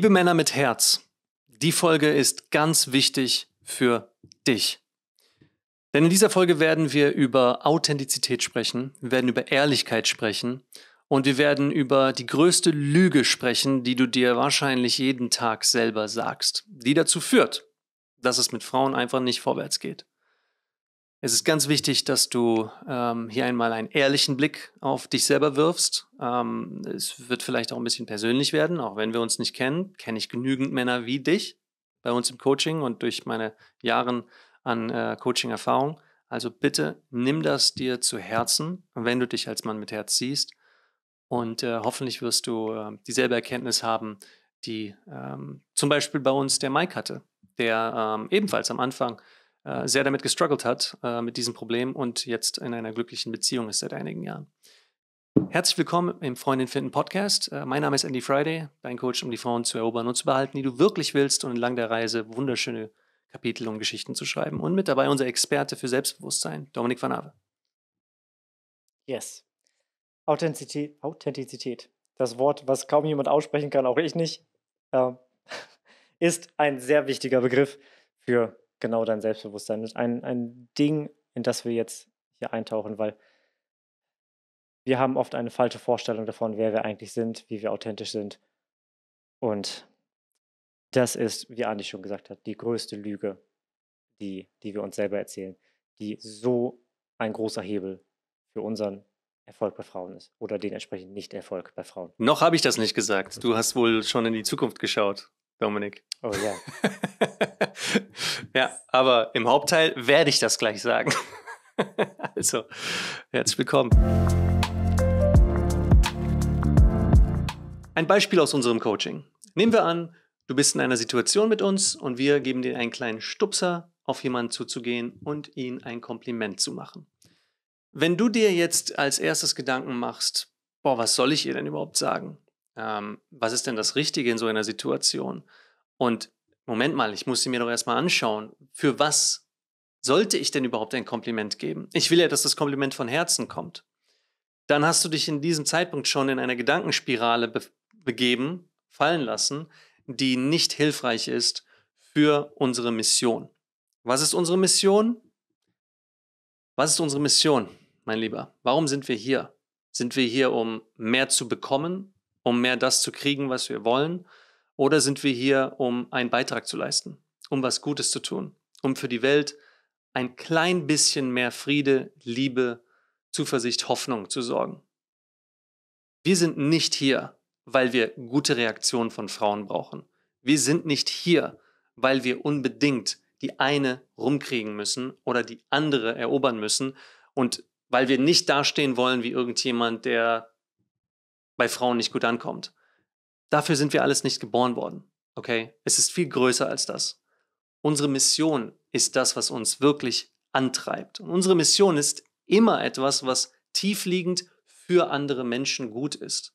Liebe Männer mit Herz, die Folge ist ganz wichtig für dich. Denn in dieser Folge werden wir über Authentizität sprechen, wir werden über Ehrlichkeit sprechen und wir werden über die größte Lüge sprechen, die du dir wahrscheinlich jeden Tag selber sagst, die dazu führt, dass es mit Frauen einfach nicht vorwärts geht. Es ist ganz wichtig, dass du ähm, hier einmal einen ehrlichen Blick auf dich selber wirfst. Ähm, es wird vielleicht auch ein bisschen persönlich werden, auch wenn wir uns nicht kennen. Kenne ich genügend Männer wie dich bei uns im Coaching und durch meine Jahre an äh, Coaching-Erfahrung. Also bitte nimm das dir zu Herzen, wenn du dich als Mann mit Herz siehst. Und äh, hoffentlich wirst du äh, dieselbe Erkenntnis haben, die ähm, zum Beispiel bei uns der Mike hatte, der ähm, ebenfalls am Anfang äh, sehr damit gestruggelt hat, äh, mit diesem Problem und jetzt in einer glücklichen Beziehung ist seit einigen Jahren. Herzlich willkommen im Freundin finden Podcast. Äh, mein Name ist Andy Friday, dein Coach, um die Frauen zu erobern und zu behalten, die du wirklich willst und entlang der Reise wunderschöne Kapitel und Geschichten zu schreiben. Und mit dabei unser Experte für Selbstbewusstsein, Dominik van Ave. Yes. Authentizität, Authentizität. Das Wort, was kaum jemand aussprechen kann, auch ich nicht, ähm, ist ein sehr wichtiger Begriff für genau dein Selbstbewusstsein ist ein, ein Ding, in das wir jetzt hier eintauchen, weil wir haben oft eine falsche Vorstellung davon, wer wir eigentlich sind, wie wir authentisch sind. Und das ist, wie Andi schon gesagt hat, die größte Lüge, die, die wir uns selber erzählen, die so ein großer Hebel für unseren Erfolg bei Frauen ist oder den entsprechend nicht Erfolg bei Frauen. Noch habe ich das nicht gesagt. Du hast wohl schon in die Zukunft geschaut, Dominik. Oh ja. Ja, aber im Hauptteil werde ich das gleich sagen. also, herzlich willkommen. Ein Beispiel aus unserem Coaching. Nehmen wir an, du bist in einer Situation mit uns und wir geben dir einen kleinen Stupser, auf jemanden zuzugehen und ihm ein Kompliment zu machen. Wenn du dir jetzt als erstes Gedanken machst, boah, was soll ich ihr denn überhaupt sagen? Ähm, was ist denn das Richtige in so einer Situation? Und Moment mal, ich muss sie mir doch erstmal anschauen. Für was sollte ich denn überhaupt ein Kompliment geben? Ich will ja, dass das Kompliment von Herzen kommt. Dann hast du dich in diesem Zeitpunkt schon in einer Gedankenspirale be begeben, fallen lassen, die nicht hilfreich ist für unsere Mission. Was ist unsere Mission? Was ist unsere Mission, mein Lieber? Warum sind wir hier? Sind wir hier, um mehr zu bekommen, um mehr das zu kriegen, was wir wollen? Oder sind wir hier, um einen Beitrag zu leisten, um was Gutes zu tun, um für die Welt ein klein bisschen mehr Friede, Liebe, Zuversicht, Hoffnung zu sorgen? Wir sind nicht hier, weil wir gute Reaktionen von Frauen brauchen. Wir sind nicht hier, weil wir unbedingt die eine rumkriegen müssen oder die andere erobern müssen und weil wir nicht dastehen wollen wie irgendjemand, der bei Frauen nicht gut ankommt. Dafür sind wir alles nicht geboren worden. Okay? Es ist viel größer als das. Unsere Mission ist das, was uns wirklich antreibt. Und unsere Mission ist immer etwas, was tiefliegend für andere Menschen gut ist.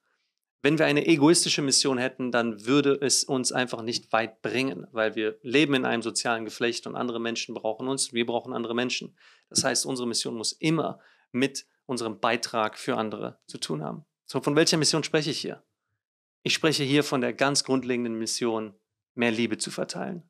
Wenn wir eine egoistische Mission hätten, dann würde es uns einfach nicht weit bringen, weil wir leben in einem sozialen Geflecht und andere Menschen brauchen uns, wir brauchen andere Menschen. Das heißt, unsere Mission muss immer mit unserem Beitrag für andere zu tun haben. So, von welcher Mission spreche ich hier? Ich spreche hier von der ganz grundlegenden Mission, mehr Liebe zu verteilen.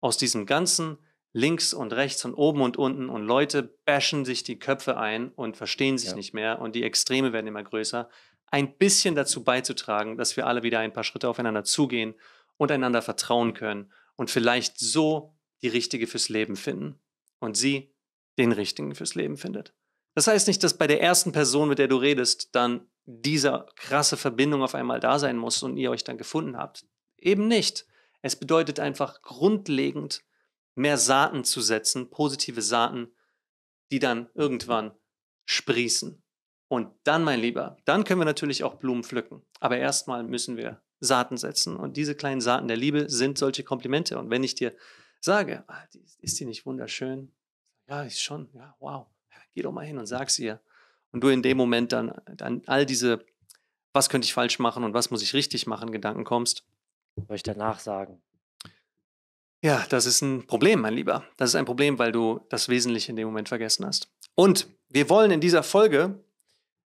Aus diesem ganzen links und rechts und oben und unten und Leute bashen sich die Köpfe ein und verstehen sich ja. nicht mehr und die Extreme werden immer größer, ein bisschen dazu beizutragen, dass wir alle wieder ein paar Schritte aufeinander zugehen und einander vertrauen können und vielleicht so die richtige fürs Leben finden und sie den richtigen fürs Leben findet. Das heißt nicht, dass bei der ersten Person, mit der du redest, dann dieser krasse Verbindung auf einmal da sein muss und ihr euch dann gefunden habt. Eben nicht. Es bedeutet einfach grundlegend, mehr Saaten zu setzen, positive Saaten, die dann irgendwann sprießen. Und dann, mein Lieber, dann können wir natürlich auch Blumen pflücken. Aber erstmal müssen wir Saaten setzen. Und diese kleinen Saaten der Liebe sind solche Komplimente. Und wenn ich dir sage, ah, ist die nicht wunderschön? Ja, ist schon. Ja, wow. Geh doch mal hin und sag's ihr und du in dem Moment dann an all diese, was könnte ich falsch machen und was muss ich richtig machen, Gedanken kommst. Soll ich danach sagen? Ja, das ist ein Problem, mein Lieber. Das ist ein Problem, weil du das Wesentliche in dem Moment vergessen hast. Und wir wollen in dieser Folge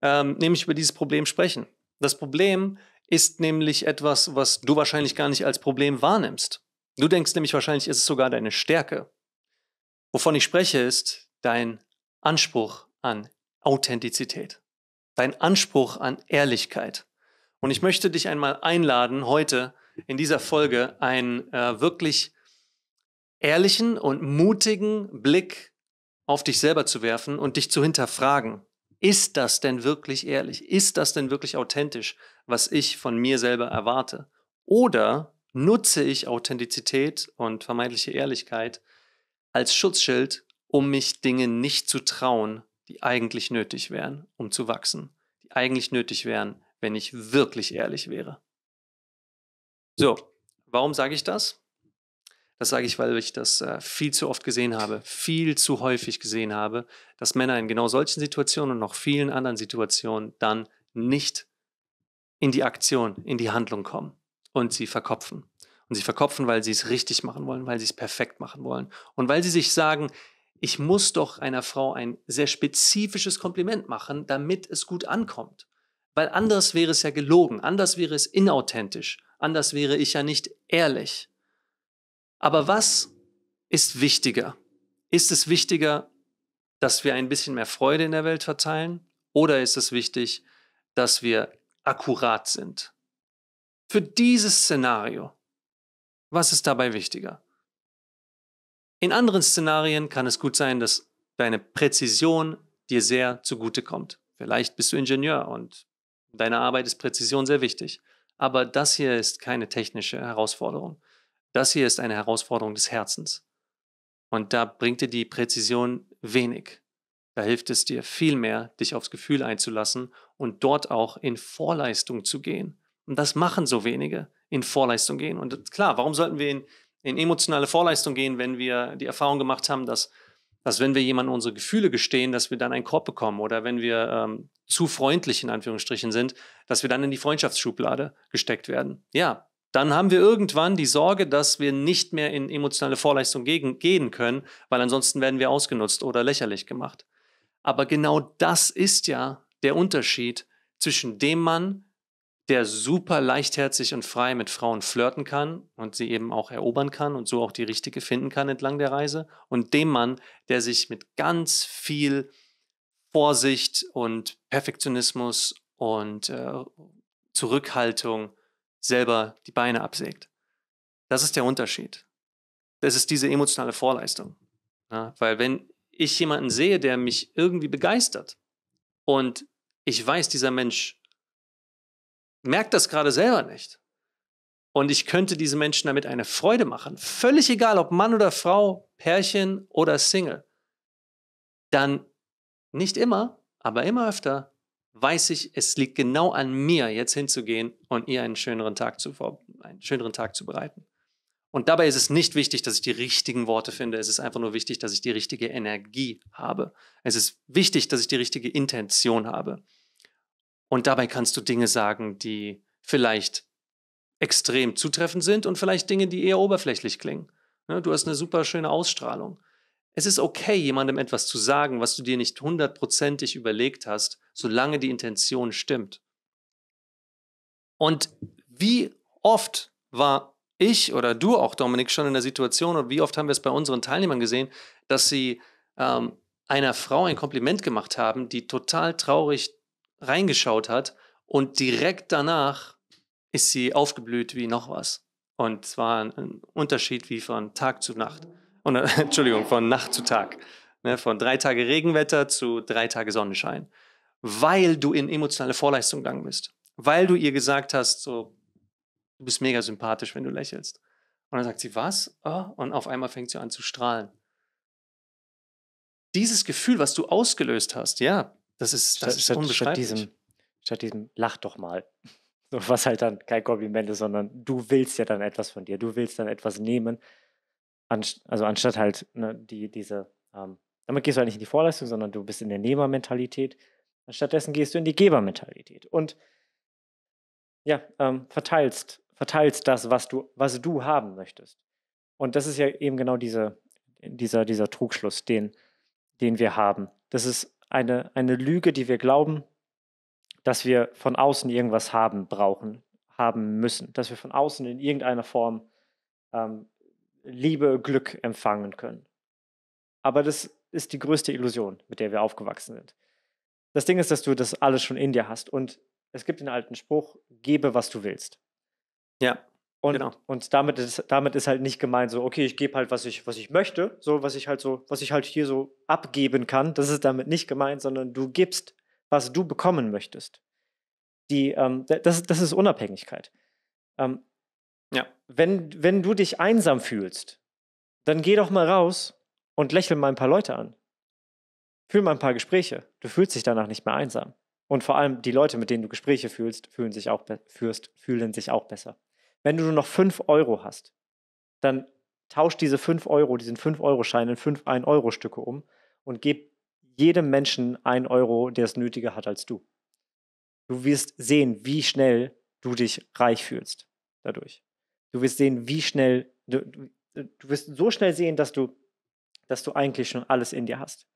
ähm, nämlich über dieses Problem sprechen. Das Problem ist nämlich etwas, was du wahrscheinlich gar nicht als Problem wahrnimmst. Du denkst nämlich wahrscheinlich, ist es sogar deine Stärke. Wovon ich spreche, ist dein Anspruch an Authentizität, dein Anspruch an Ehrlichkeit. Und ich möchte dich einmal einladen, heute in dieser Folge einen äh, wirklich ehrlichen und mutigen Blick auf dich selber zu werfen und dich zu hinterfragen. Ist das denn wirklich ehrlich? Ist das denn wirklich authentisch, was ich von mir selber erwarte? Oder nutze ich Authentizität und vermeintliche Ehrlichkeit als Schutzschild, um mich Dinge nicht zu trauen, die eigentlich nötig wären, um zu wachsen, die eigentlich nötig wären, wenn ich wirklich ehrlich wäre. So, warum sage ich das? Das sage ich, weil ich das äh, viel zu oft gesehen habe, viel zu häufig gesehen habe, dass Männer in genau solchen Situationen und noch vielen anderen Situationen dann nicht in die Aktion, in die Handlung kommen und sie verkopfen. Und sie verkopfen, weil sie es richtig machen wollen, weil sie es perfekt machen wollen und weil sie sich sagen, ich muss doch einer Frau ein sehr spezifisches Kompliment machen, damit es gut ankommt. Weil anders wäre es ja gelogen, anders wäre es inauthentisch, anders wäre ich ja nicht ehrlich. Aber was ist wichtiger? Ist es wichtiger, dass wir ein bisschen mehr Freude in der Welt verteilen? Oder ist es wichtig, dass wir akkurat sind? Für dieses Szenario, was ist dabei wichtiger? In anderen Szenarien kann es gut sein, dass deine Präzision dir sehr zugutekommt. Vielleicht bist du Ingenieur und deiner Arbeit ist Präzision sehr wichtig. Aber das hier ist keine technische Herausforderung. Das hier ist eine Herausforderung des Herzens. Und da bringt dir die Präzision wenig. Da hilft es dir viel mehr, dich aufs Gefühl einzulassen und dort auch in Vorleistung zu gehen. Und das machen so wenige, in Vorleistung gehen. Und klar, warum sollten wir in in emotionale Vorleistung gehen, wenn wir die Erfahrung gemacht haben, dass, dass wenn wir jemandem unsere Gefühle gestehen, dass wir dann einen Korb bekommen oder wenn wir ähm, zu freundlich in Anführungsstrichen sind, dass wir dann in die Freundschaftsschublade gesteckt werden. Ja, dann haben wir irgendwann die Sorge, dass wir nicht mehr in emotionale Vorleistung gegen, gehen können, weil ansonsten werden wir ausgenutzt oder lächerlich gemacht. Aber genau das ist ja der Unterschied zwischen dem Mann, der super leichtherzig und frei mit Frauen flirten kann und sie eben auch erobern kann und so auch die richtige finden kann entlang der Reise. Und dem Mann, der sich mit ganz viel Vorsicht und Perfektionismus und äh, Zurückhaltung selber die Beine absägt. Das ist der Unterschied. Das ist diese emotionale Vorleistung. Ja, weil wenn ich jemanden sehe, der mich irgendwie begeistert und ich weiß, dieser Mensch merkt das gerade selber nicht. Und ich könnte diesen Menschen damit eine Freude machen, völlig egal, ob Mann oder Frau, Pärchen oder Single. Dann nicht immer, aber immer öfter weiß ich, es liegt genau an mir, jetzt hinzugehen und ihr einen schöneren Tag zu, einen schöneren Tag zu bereiten. Und dabei ist es nicht wichtig, dass ich die richtigen Worte finde. Es ist einfach nur wichtig, dass ich die richtige Energie habe. Es ist wichtig, dass ich die richtige Intention habe. Und dabei kannst du Dinge sagen, die vielleicht extrem zutreffend sind und vielleicht Dinge, die eher oberflächlich klingen. Ne, du hast eine super schöne Ausstrahlung. Es ist okay, jemandem etwas zu sagen, was du dir nicht hundertprozentig überlegt hast, solange die Intention stimmt. Und wie oft war ich oder du auch, Dominik, schon in der Situation und wie oft haben wir es bei unseren Teilnehmern gesehen, dass sie ähm, einer Frau ein Kompliment gemacht haben, die total traurig reingeschaut hat und direkt danach ist sie aufgeblüht wie noch was. Und zwar ein Unterschied wie von Tag zu Nacht. Und, Entschuldigung, von Nacht zu Tag. Ne, von drei Tage Regenwetter zu drei Tage Sonnenschein. Weil du in emotionale Vorleistung gegangen bist. Weil du ihr gesagt hast, so, du bist mega sympathisch, wenn du lächelst. Und dann sagt sie, was? Oh, und auf einmal fängt sie an zu strahlen. Dieses Gefühl, was du ausgelöst hast, ja, das ist, das statt, ist unbeschreiblich. Statt diesem, statt diesem, lach doch mal. So, was halt dann kein Kompliment ist, sondern du willst ja dann etwas von dir. Du willst dann etwas nehmen. also anstatt halt ne, die, diese, ähm, damit gehst du halt nicht in die Vorleistung, sondern du bist in der Nehmermentalität. Stattdessen gehst du in die Gebermentalität und ja, ähm, verteilst, verteilst das, was du, was du haben möchtest. Und das ist ja eben genau diese, dieser, dieser Trugschluss, den, den wir haben. Das ist eine, eine Lüge, die wir glauben, dass wir von außen irgendwas haben brauchen, haben müssen, dass wir von außen in irgendeiner Form ähm, Liebe, Glück empfangen können. Aber das ist die größte Illusion, mit der wir aufgewachsen sind. Das Ding ist, dass du das alles schon in dir hast und es gibt den alten Spruch, gebe, was du willst. Ja. Und, genau. und damit, ist, damit ist halt nicht gemeint, so, okay, ich gebe halt, was ich, was ich möchte, so, was ich halt so, was ich halt hier so abgeben kann. Das ist damit nicht gemeint, sondern du gibst, was du bekommen möchtest. Die, ähm, das, das ist Unabhängigkeit. Ähm, ja. wenn, wenn du dich einsam fühlst, dann geh doch mal raus und lächel mal ein paar Leute an. Fühl mal ein paar Gespräche. Du fühlst dich danach nicht mehr einsam. Und vor allem die Leute, mit denen du Gespräche fühlst, fühlen sich auch, führst, fühlen sich auch besser. Wenn du nur noch 5 Euro hast, dann tausch diese 5 Euro, diesen 5-Euro-Schein in 5 1-Euro-Stücke um und gib jedem Menschen 1 Euro, der es nötiger hat als du. Du wirst sehen, wie schnell du dich reich fühlst dadurch. Du wirst sehen, wie schnell, du, du wirst so schnell sehen, dass du, dass du eigentlich schon alles in dir hast.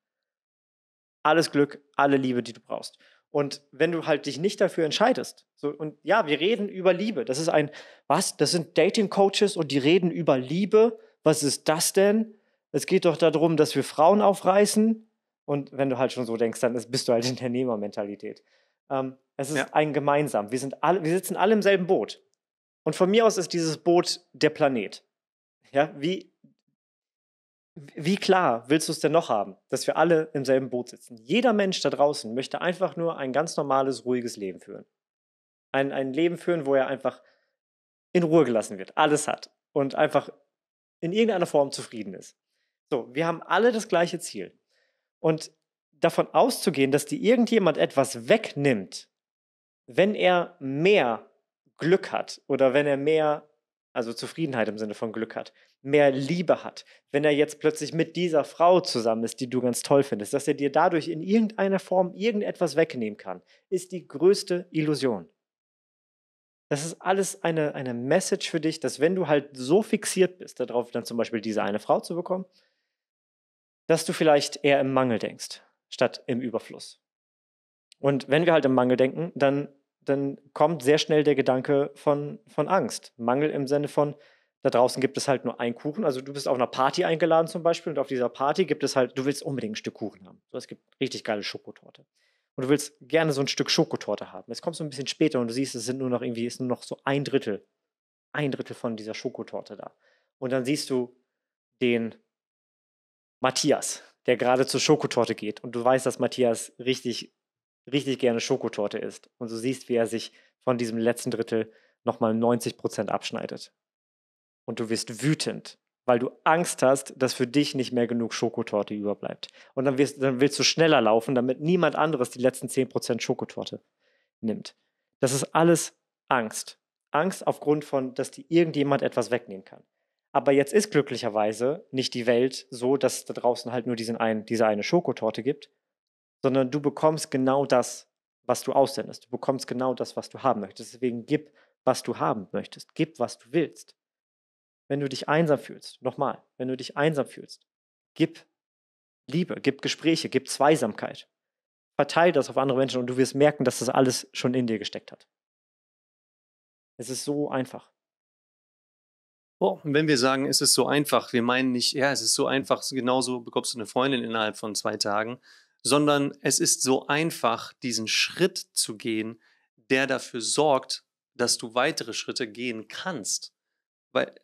Alles Glück, alle Liebe, die du brauchst. Und wenn du halt dich nicht dafür entscheidest, so, und ja, wir reden über Liebe. Das ist ein, was? Das sind Dating-Coaches und die reden über Liebe. Was ist das denn? Es geht doch darum, dass wir Frauen aufreißen. Und wenn du halt schon so denkst, dann bist du halt in der Nehmermentalität. Ähm, es ist ja. ein gemeinsam. Wir, sind alle, wir sitzen alle im selben Boot. Und von mir aus ist dieses Boot der Planet. Ja, wie wie klar willst du es denn noch haben, dass wir alle im selben Boot sitzen? Jeder Mensch da draußen möchte einfach nur ein ganz normales, ruhiges Leben führen. Ein, ein Leben führen, wo er einfach in Ruhe gelassen wird, alles hat und einfach in irgendeiner Form zufrieden ist. So, wir haben alle das gleiche Ziel. Und davon auszugehen, dass dir irgendjemand etwas wegnimmt, wenn er mehr Glück hat oder wenn er mehr also Zufriedenheit im Sinne von Glück hat, mehr Liebe hat, wenn er jetzt plötzlich mit dieser Frau zusammen ist, die du ganz toll findest, dass er dir dadurch in irgendeiner Form irgendetwas wegnehmen kann, ist die größte Illusion. Das ist alles eine, eine Message für dich, dass wenn du halt so fixiert bist, darauf dann zum Beispiel diese eine Frau zu bekommen, dass du vielleicht eher im Mangel denkst, statt im Überfluss. Und wenn wir halt im Mangel denken, dann dann kommt sehr schnell der Gedanke von, von Angst. Mangel im Sinne von, da draußen gibt es halt nur einen Kuchen. Also du bist auf einer Party eingeladen zum Beispiel und auf dieser Party gibt es halt, du willst unbedingt ein Stück Kuchen haben. So, es gibt richtig geile Schokotorte. Und du willst gerne so ein Stück Schokotorte haben. Jetzt kommst du ein bisschen später und du siehst, es sind nur noch irgendwie, ist nur noch so ein Drittel, ein Drittel von dieser Schokotorte da. Und dann siehst du den Matthias, der gerade zur Schokotorte geht. Und du weißt, dass Matthias richtig richtig gerne Schokotorte isst und du siehst, wie er sich von diesem letzten Drittel nochmal 90 Prozent abschneidet. Und du wirst wütend, weil du Angst hast, dass für dich nicht mehr genug Schokotorte überbleibt. Und dann, wirst, dann willst du schneller laufen, damit niemand anderes die letzten 10 Prozent Schokotorte nimmt. Das ist alles Angst. Angst aufgrund von, dass dir irgendjemand etwas wegnehmen kann. Aber jetzt ist glücklicherweise nicht die Welt so, dass es da draußen halt nur diesen einen, diese eine Schokotorte gibt, sondern du bekommst genau das, was du aussendest. Du bekommst genau das, was du haben möchtest. Deswegen gib, was du haben möchtest. Gib, was du willst. Wenn du dich einsam fühlst, nochmal, wenn du dich einsam fühlst, gib Liebe, gib Gespräche, gib Zweisamkeit. Verteil das auf andere Menschen und du wirst merken, dass das alles schon in dir gesteckt hat. Es ist so einfach. Oh, und wenn wir sagen, es ist so einfach, wir meinen nicht, ja, es ist so einfach, genauso bekommst du eine Freundin innerhalb von zwei Tagen, sondern es ist so einfach, diesen Schritt zu gehen, der dafür sorgt, dass du weitere Schritte gehen kannst. Weil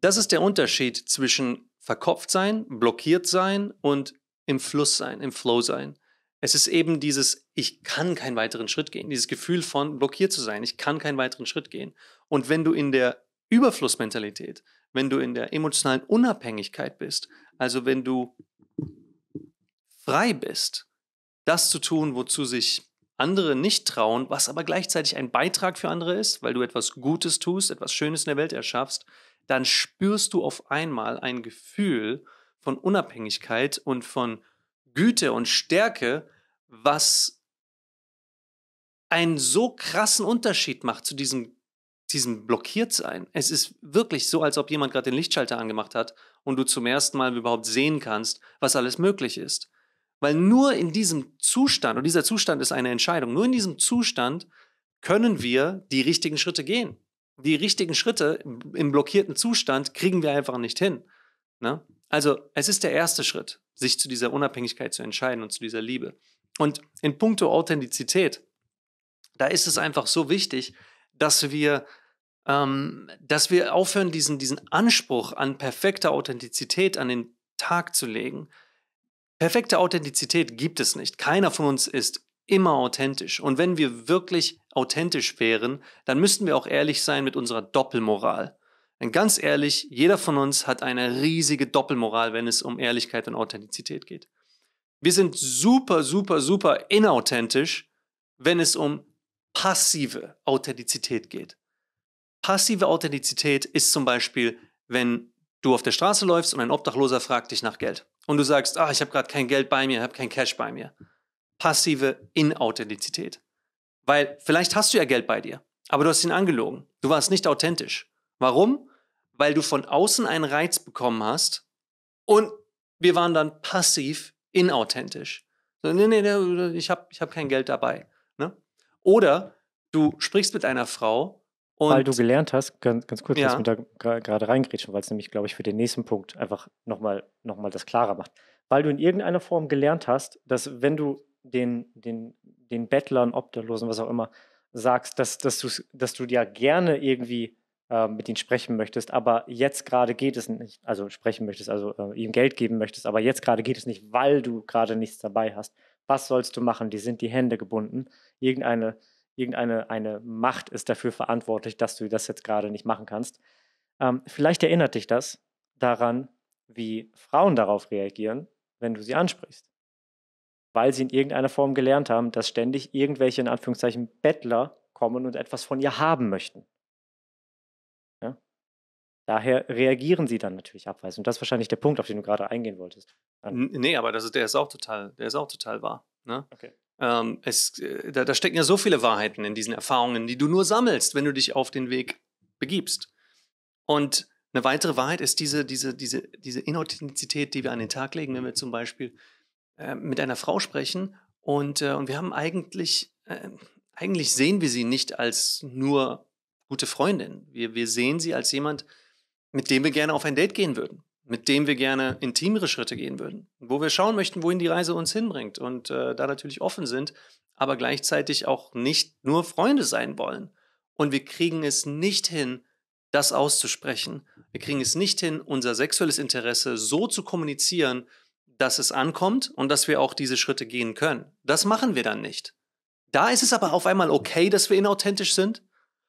das ist der Unterschied zwischen verkopft sein, blockiert sein und im Fluss sein, im Flow sein. Es ist eben dieses, ich kann keinen weiteren Schritt gehen, dieses Gefühl von blockiert zu sein, ich kann keinen weiteren Schritt gehen. Und wenn du in der Überflussmentalität, wenn du in der emotionalen Unabhängigkeit bist, also wenn du frei bist, das zu tun, wozu sich andere nicht trauen, was aber gleichzeitig ein Beitrag für andere ist, weil du etwas Gutes tust, etwas Schönes in der Welt erschaffst, dann spürst du auf einmal ein Gefühl von Unabhängigkeit und von Güte und Stärke, was einen so krassen Unterschied macht zu diesem, diesem Blockiertsein. Es ist wirklich so, als ob jemand gerade den Lichtschalter angemacht hat und du zum ersten Mal überhaupt sehen kannst, was alles möglich ist. Weil nur in diesem Zustand, und dieser Zustand ist eine Entscheidung, nur in diesem Zustand können wir die richtigen Schritte gehen. Die richtigen Schritte im blockierten Zustand kriegen wir einfach nicht hin. Ne? Also es ist der erste Schritt, sich zu dieser Unabhängigkeit zu entscheiden und zu dieser Liebe. Und in puncto Authentizität, da ist es einfach so wichtig, dass wir, ähm, dass wir aufhören, diesen, diesen Anspruch an perfekter Authentizität an den Tag zu legen, Perfekte Authentizität gibt es nicht. Keiner von uns ist immer authentisch. Und wenn wir wirklich authentisch wären, dann müssten wir auch ehrlich sein mit unserer Doppelmoral. Denn ganz ehrlich, jeder von uns hat eine riesige Doppelmoral, wenn es um Ehrlichkeit und Authentizität geht. Wir sind super, super, super inauthentisch, wenn es um passive Authentizität geht. Passive Authentizität ist zum Beispiel, wenn du auf der Straße läufst und ein Obdachloser fragt dich nach Geld und du sagst, ah, ich habe gerade kein Geld bei mir, ich habe kein Cash bei mir. Passive Inauthentizität. Weil vielleicht hast du ja Geld bei dir, aber du hast ihn angelogen. Du warst nicht authentisch. Warum? Weil du von außen einen Reiz bekommen hast und wir waren dann passiv inauthentisch. So, nee, nee, nee, ich habe ich hab kein Geld dabei. Ne? Oder du sprichst mit einer Frau und weil du gelernt hast, ganz, ganz kurz, ja. dass wir da gerade reingrätschen, weil es nämlich, glaube ich, für den nächsten Punkt einfach nochmal noch mal das klarer macht. Weil du in irgendeiner Form gelernt hast, dass wenn du den, den, den Bettlern, Obdachlosen, was auch immer, sagst, dass, dass, du, dass du ja gerne irgendwie äh, mit ihnen sprechen möchtest, aber jetzt gerade geht es nicht, also sprechen möchtest, also äh, ihm Geld geben möchtest, aber jetzt gerade geht es nicht, weil du gerade nichts dabei hast. Was sollst du machen? Die sind die Hände gebunden. Irgendeine irgendeine eine Macht ist dafür verantwortlich, dass du das jetzt gerade nicht machen kannst. Ähm, vielleicht erinnert dich das daran, wie Frauen darauf reagieren, wenn du sie ansprichst. Weil sie in irgendeiner Form gelernt haben, dass ständig irgendwelche, in Anführungszeichen, Bettler kommen und etwas von ihr haben möchten. Ja? Daher reagieren sie dann natürlich abweisend. Und das ist wahrscheinlich der Punkt, auf den du gerade eingehen wolltest. nee, aber das ist, der ist auch total, der ist auch total wahr. Ne? Okay. Ähm, es, äh, da, da stecken ja so viele Wahrheiten in diesen Erfahrungen, die du nur sammelst, wenn du dich auf den Weg begibst. Und eine weitere Wahrheit ist diese, diese, diese, diese Inauthentizität, die wir an den Tag legen, wenn wir zum Beispiel äh, mit einer Frau sprechen und, äh, und wir haben eigentlich, äh, eigentlich sehen wir sie nicht als nur gute Freundin. Wir, wir sehen sie als jemand, mit dem wir gerne auf ein Date gehen würden mit dem wir gerne intimere Schritte gehen würden, wo wir schauen möchten, wohin die Reise uns hinbringt und äh, da natürlich offen sind, aber gleichzeitig auch nicht nur Freunde sein wollen. Und wir kriegen es nicht hin, das auszusprechen. Wir kriegen es nicht hin, unser sexuelles Interesse so zu kommunizieren, dass es ankommt und dass wir auch diese Schritte gehen können. Das machen wir dann nicht. Da ist es aber auf einmal okay, dass wir inauthentisch sind.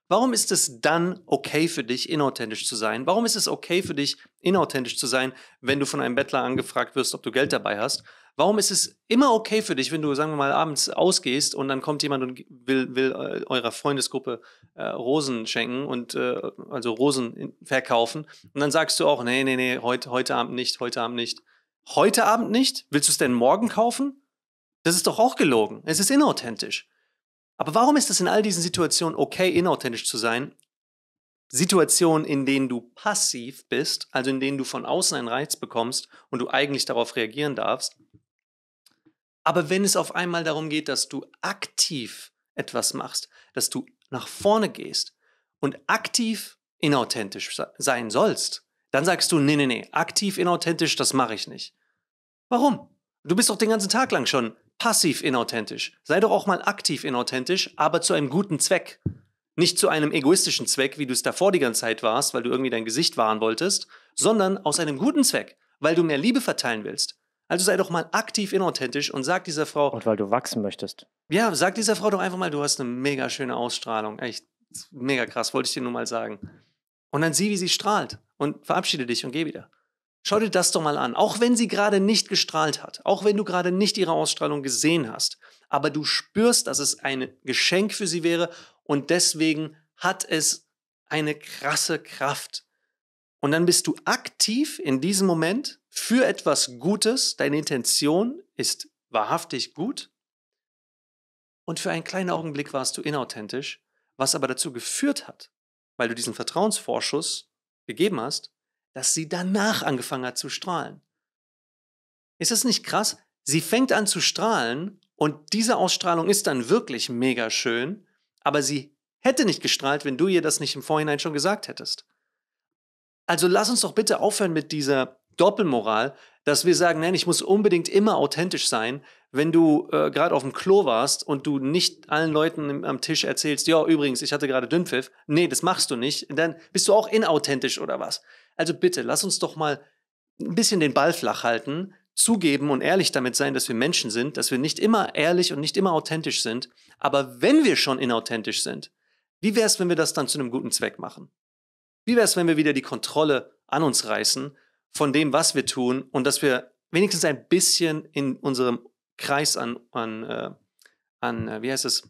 Warum ist es dann okay für dich, inauthentisch zu sein? Warum ist es okay für dich, inauthentisch zu sein, wenn du von einem Bettler angefragt wirst, ob du Geld dabei hast? Warum ist es immer okay für dich, wenn du, sagen wir mal, abends ausgehst und dann kommt jemand und will, will äh, eurer Freundesgruppe äh, Rosen schenken und äh, also Rosen in, verkaufen und dann sagst du auch, nee, nee, nee, heute, heute Abend nicht, heute Abend nicht. Heute Abend nicht? Willst du es denn morgen kaufen? Das ist doch auch gelogen. Es ist inauthentisch. Aber warum ist es in all diesen Situationen okay, inauthentisch zu sein? Situationen, in denen du passiv bist, also in denen du von außen einen Reiz bekommst und du eigentlich darauf reagieren darfst. Aber wenn es auf einmal darum geht, dass du aktiv etwas machst, dass du nach vorne gehst und aktiv inauthentisch sein sollst, dann sagst du, nee, nee, nee, aktiv inauthentisch, das mache ich nicht. Warum? Du bist doch den ganzen Tag lang schon passiv inauthentisch. Sei doch auch mal aktiv inauthentisch, aber zu einem guten Zweck. Nicht zu einem egoistischen Zweck, wie du es davor die ganze Zeit warst, weil du irgendwie dein Gesicht wahren wolltest, sondern aus einem guten Zweck, weil du mehr Liebe verteilen willst. Also sei doch mal aktiv inauthentisch und sag dieser Frau. Und weil du wachsen möchtest. Ja, sag dieser Frau doch einfach mal, du hast eine mega schöne Ausstrahlung. Echt mega krass, wollte ich dir nur mal sagen. Und dann sieh, wie sie strahlt und verabschiede dich und geh wieder. Schau dir das doch mal an, auch wenn sie gerade nicht gestrahlt hat, auch wenn du gerade nicht ihre Ausstrahlung gesehen hast, aber du spürst, dass es ein Geschenk für sie wäre und deswegen hat es eine krasse Kraft. Und dann bist du aktiv in diesem Moment für etwas Gutes, deine Intention ist wahrhaftig gut und für einen kleinen Augenblick warst du inauthentisch, was aber dazu geführt hat, weil du diesen Vertrauensvorschuss gegeben hast, dass sie danach angefangen hat zu strahlen. Ist das nicht krass? Sie fängt an zu strahlen und diese Ausstrahlung ist dann wirklich mega schön, aber sie hätte nicht gestrahlt, wenn du ihr das nicht im Vorhinein schon gesagt hättest. Also lass uns doch bitte aufhören mit dieser Doppelmoral, dass wir sagen, nein, ich muss unbedingt immer authentisch sein, wenn du äh, gerade auf dem Klo warst und du nicht allen Leuten am Tisch erzählst, ja, übrigens, ich hatte gerade Dünnpfiff. Nee, das machst du nicht. Dann bist du auch inauthentisch oder was? Also bitte, lass uns doch mal ein bisschen den Ball flach halten, zugeben und ehrlich damit sein, dass wir Menschen sind, dass wir nicht immer ehrlich und nicht immer authentisch sind. Aber wenn wir schon inauthentisch sind, wie wäre es, wenn wir das dann zu einem guten Zweck machen? Wie wäre es, wenn wir wieder die Kontrolle an uns reißen von dem, was wir tun und dass wir wenigstens ein bisschen in unserem Kreis an, an, äh, an äh, wie heißt es,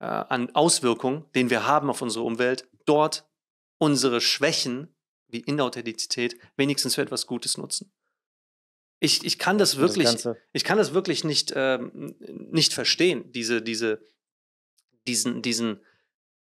äh, an Auswirkungen, den wir haben auf unsere Umwelt, dort unsere Schwächen die Inauthentizität wenigstens für etwas Gutes nutzen. Ich, ich kann das wirklich, das ich kann das wirklich nicht, ähm, nicht verstehen, diese, diese, diesen, diesen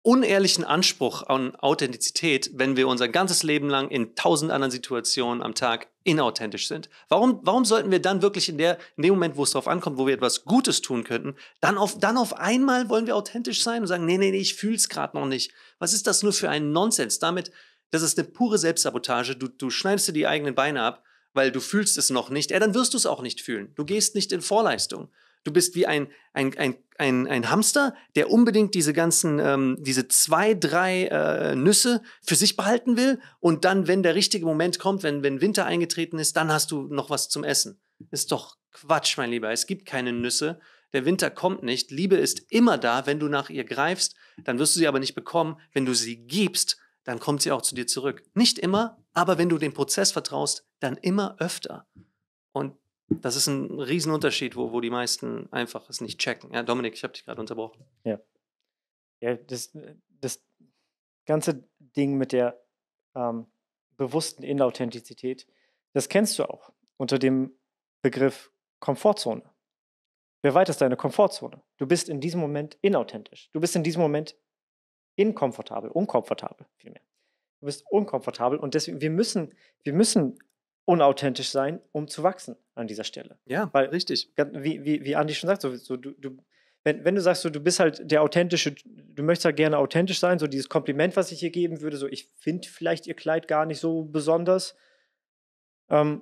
unehrlichen Anspruch an Authentizität, wenn wir unser ganzes Leben lang in tausend anderen Situationen am Tag inauthentisch sind. Warum, warum sollten wir dann wirklich in, der, in dem Moment, wo es darauf ankommt, wo wir etwas Gutes tun könnten, dann auf, dann auf einmal wollen wir authentisch sein und sagen, nee, nee, nee, ich fühl's gerade noch nicht. Was ist das nur für ein Nonsens? Damit, das ist eine pure Selbstsabotage. Du, du schneidest dir die eigenen Beine ab, weil du fühlst es noch nicht. Ja, dann wirst du es auch nicht fühlen. Du gehst nicht in Vorleistung. Du bist wie ein, ein, ein, ein, ein Hamster, der unbedingt diese ganzen, ähm, diese zwei, drei äh, Nüsse für sich behalten will. Und dann, wenn der richtige Moment kommt, wenn, wenn Winter eingetreten ist, dann hast du noch was zum Essen. Ist doch Quatsch, mein Lieber. Es gibt keine Nüsse. Der Winter kommt nicht. Liebe ist immer da, wenn du nach ihr greifst. Dann wirst du sie aber nicht bekommen. Wenn du sie gibst, dann kommt sie auch zu dir zurück. Nicht immer, aber wenn du dem Prozess vertraust, dann immer öfter. Und das ist ein Riesenunterschied, wo, wo die meisten einfach es nicht checken. Ja, Dominik, ich habe dich gerade unterbrochen. Ja. Ja, das, das ganze Ding mit der ähm, bewussten Inauthentizität, das kennst du auch unter dem Begriff Komfortzone. Wer weit ist deine Komfortzone? Du bist in diesem Moment inauthentisch. Du bist in diesem Moment inkomfortabel, unkomfortabel vielmehr. Du bist unkomfortabel und deswegen, wir müssen, wir müssen unauthentisch sein, um zu wachsen an dieser Stelle. Ja, Weil, richtig. Wie, wie, wie Andi schon sagt, so, so du, du, wenn, wenn du sagst, so, du bist halt der authentische, du möchtest halt gerne authentisch sein, so dieses Kompliment, was ich hier geben würde, so ich finde vielleicht ihr Kleid gar nicht so besonders. Ähm,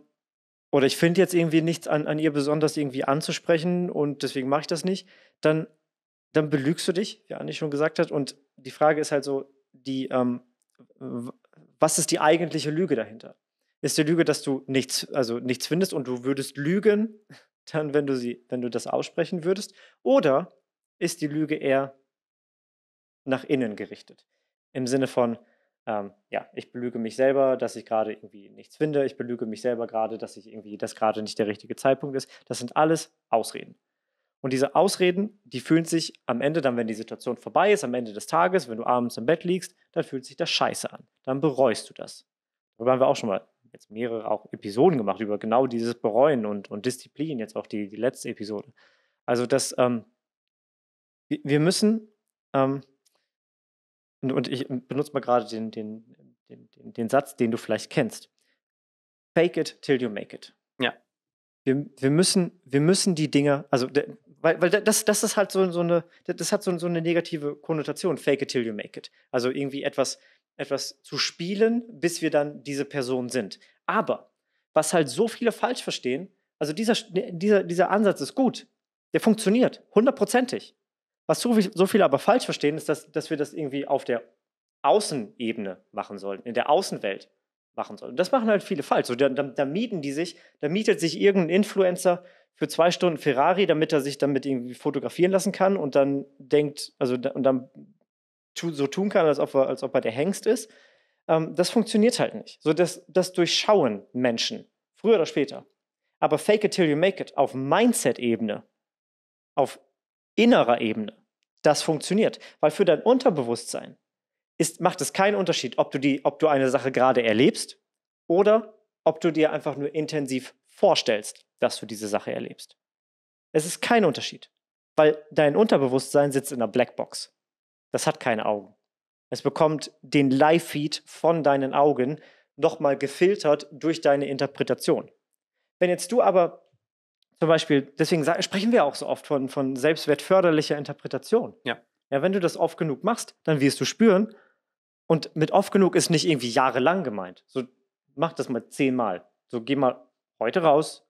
oder ich finde jetzt irgendwie nichts an, an ihr besonders irgendwie anzusprechen und deswegen mache ich das nicht, dann dann belügst du dich, wie Andi schon gesagt hat. Und die Frage ist halt so, die, ähm, was ist die eigentliche Lüge dahinter? Ist die Lüge, dass du nichts, also nichts findest und du würdest lügen, dann, wenn du sie, wenn du das aussprechen würdest? Oder ist die Lüge eher nach innen gerichtet? Im Sinne von, ähm, ja, ich belüge mich selber, dass ich gerade irgendwie nichts finde, ich belüge mich selber gerade, dass ich irgendwie, dass gerade nicht der richtige Zeitpunkt ist. Das sind alles Ausreden. Und diese Ausreden, die fühlen sich am Ende, dann wenn die Situation vorbei ist, am Ende des Tages, wenn du abends im Bett liegst, dann fühlt sich das scheiße an. Dann bereust du das. Darüber haben wir auch schon mal jetzt mehrere auch Episoden gemacht, über genau dieses Bereuen und, und Disziplin, jetzt auch die, die letzte Episode. Also das, ähm, wir müssen, ähm, und, und, ich benutze mal gerade den, den, den, den Satz, den du vielleicht kennst. Fake it till you make it. Ja wir, wir, müssen, wir müssen die Dinge, also weil, weil das, das ist halt so, so eine, das hat so, so eine negative Konnotation, fake it till you make it. Also irgendwie etwas, etwas zu spielen, bis wir dann diese Person sind. Aber was halt so viele falsch verstehen, also dieser, dieser, dieser Ansatz ist gut, der funktioniert, hundertprozentig. Was so, so viele aber falsch verstehen, ist, dass, dass wir das irgendwie auf der Außenebene machen sollen, in der Außenwelt machen sollen. Und das machen halt viele falsch. So, da, da, da mieten die sich, da mietet sich irgendein Influencer für zwei Stunden Ferrari, damit er sich damit irgendwie fotografieren lassen kann und dann denkt, also und dann so tun kann, als ob er, als ob er der Hengst ist. Ähm, das funktioniert halt nicht. So, das, das durchschauen Menschen, früher oder später. Aber fake it till you make it auf Mindset-Ebene, auf innerer Ebene, das funktioniert. Weil für dein Unterbewusstsein ist, macht es keinen Unterschied, ob du, die, ob du eine Sache gerade erlebst oder ob du dir einfach nur intensiv vorstellst, dass du diese Sache erlebst. Es ist kein Unterschied, weil dein Unterbewusstsein sitzt in einer Blackbox. Das hat keine Augen. Es bekommt den Live-Feed von deinen Augen nochmal gefiltert durch deine Interpretation. Wenn jetzt du aber zum Beispiel, deswegen sprechen wir auch so oft von, von selbstwertförderlicher Interpretation. Ja. ja. Wenn du das oft genug machst, dann wirst du spüren, und mit oft genug ist nicht irgendwie jahrelang gemeint. So mach das mal zehnmal. So geh mal heute raus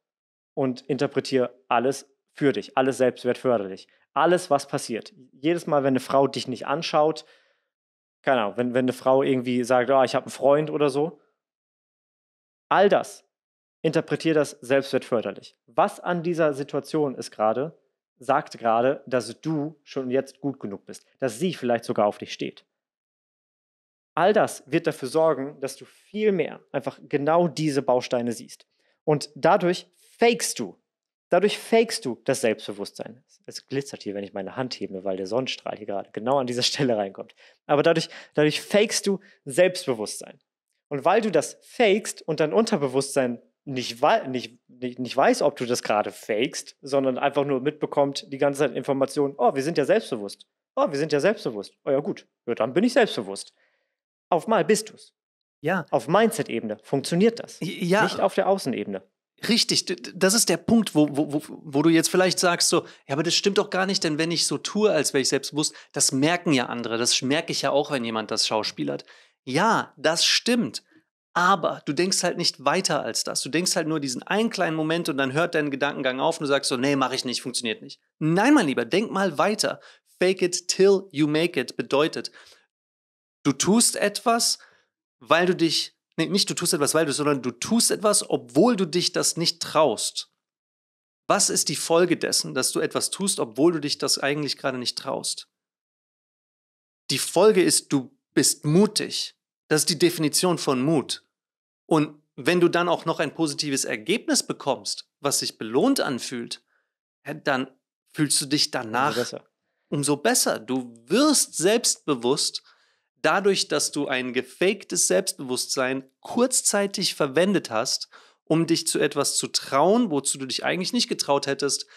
und interpretiere alles für dich, alles selbstwertförderlich. Alles, was passiert. Jedes Mal, wenn eine Frau dich nicht anschaut, keine Ahnung, wenn, wenn eine Frau irgendwie sagt, oh, ich habe einen Freund oder so, all das, interpretiere das selbstwertförderlich. Was an dieser Situation ist gerade, sagt gerade, dass du schon jetzt gut genug bist, dass sie vielleicht sogar auf dich steht. All das wird dafür sorgen, dass du viel mehr einfach genau diese Bausteine siehst. Und dadurch fakest du. Dadurch fakest du das Selbstbewusstsein. Es glitzert hier, wenn ich meine Hand hebe, weil der Sonnenstrahl hier gerade genau an dieser Stelle reinkommt. Aber dadurch, dadurch fakest du Selbstbewusstsein. Und weil du das fakest und dein Unterbewusstsein nicht, nicht, nicht, nicht weiß, ob du das gerade fakest, sondern einfach nur mitbekommt die ganze Zeit Informationen, oh, wir sind ja selbstbewusst. Oh, wir sind ja selbstbewusst. Oh ja, gut. Ja, dann bin ich selbstbewusst. Auf mal bist du es. Ja. Auf Mindset-Ebene funktioniert das. Ja. Nicht auf der Außenebene. Richtig, das ist der Punkt, wo, wo, wo du jetzt vielleicht sagst, so, ja, aber das stimmt doch gar nicht, denn wenn ich so tue, als wäre ich selbstbewusst, das merken ja andere. Das merke ich ja auch, wenn jemand das schauspielert. Ja, das stimmt. Aber du denkst halt nicht weiter als das. Du denkst halt nur diesen einen kleinen Moment und dann hört dein Gedankengang auf und du sagst so, nee, mache ich nicht, funktioniert nicht. Nein, mein Lieber, denk mal weiter. Fake it till you make it bedeutet, du tust etwas, weil du dich, nee, nicht du tust etwas, weil du, sondern du tust etwas, obwohl du dich das nicht traust. Was ist die Folge dessen, dass du etwas tust, obwohl du dich das eigentlich gerade nicht traust? Die Folge ist, du bist mutig. Das ist die Definition von Mut. Und wenn du dann auch noch ein positives Ergebnis bekommst, was sich belohnt anfühlt, dann fühlst du dich danach umso besser. umso besser. Du wirst selbstbewusst dadurch, dass du ein gefaktes Selbstbewusstsein kurzzeitig verwendet hast, um dich zu etwas zu trauen, wozu du dich eigentlich nicht getraut hättest,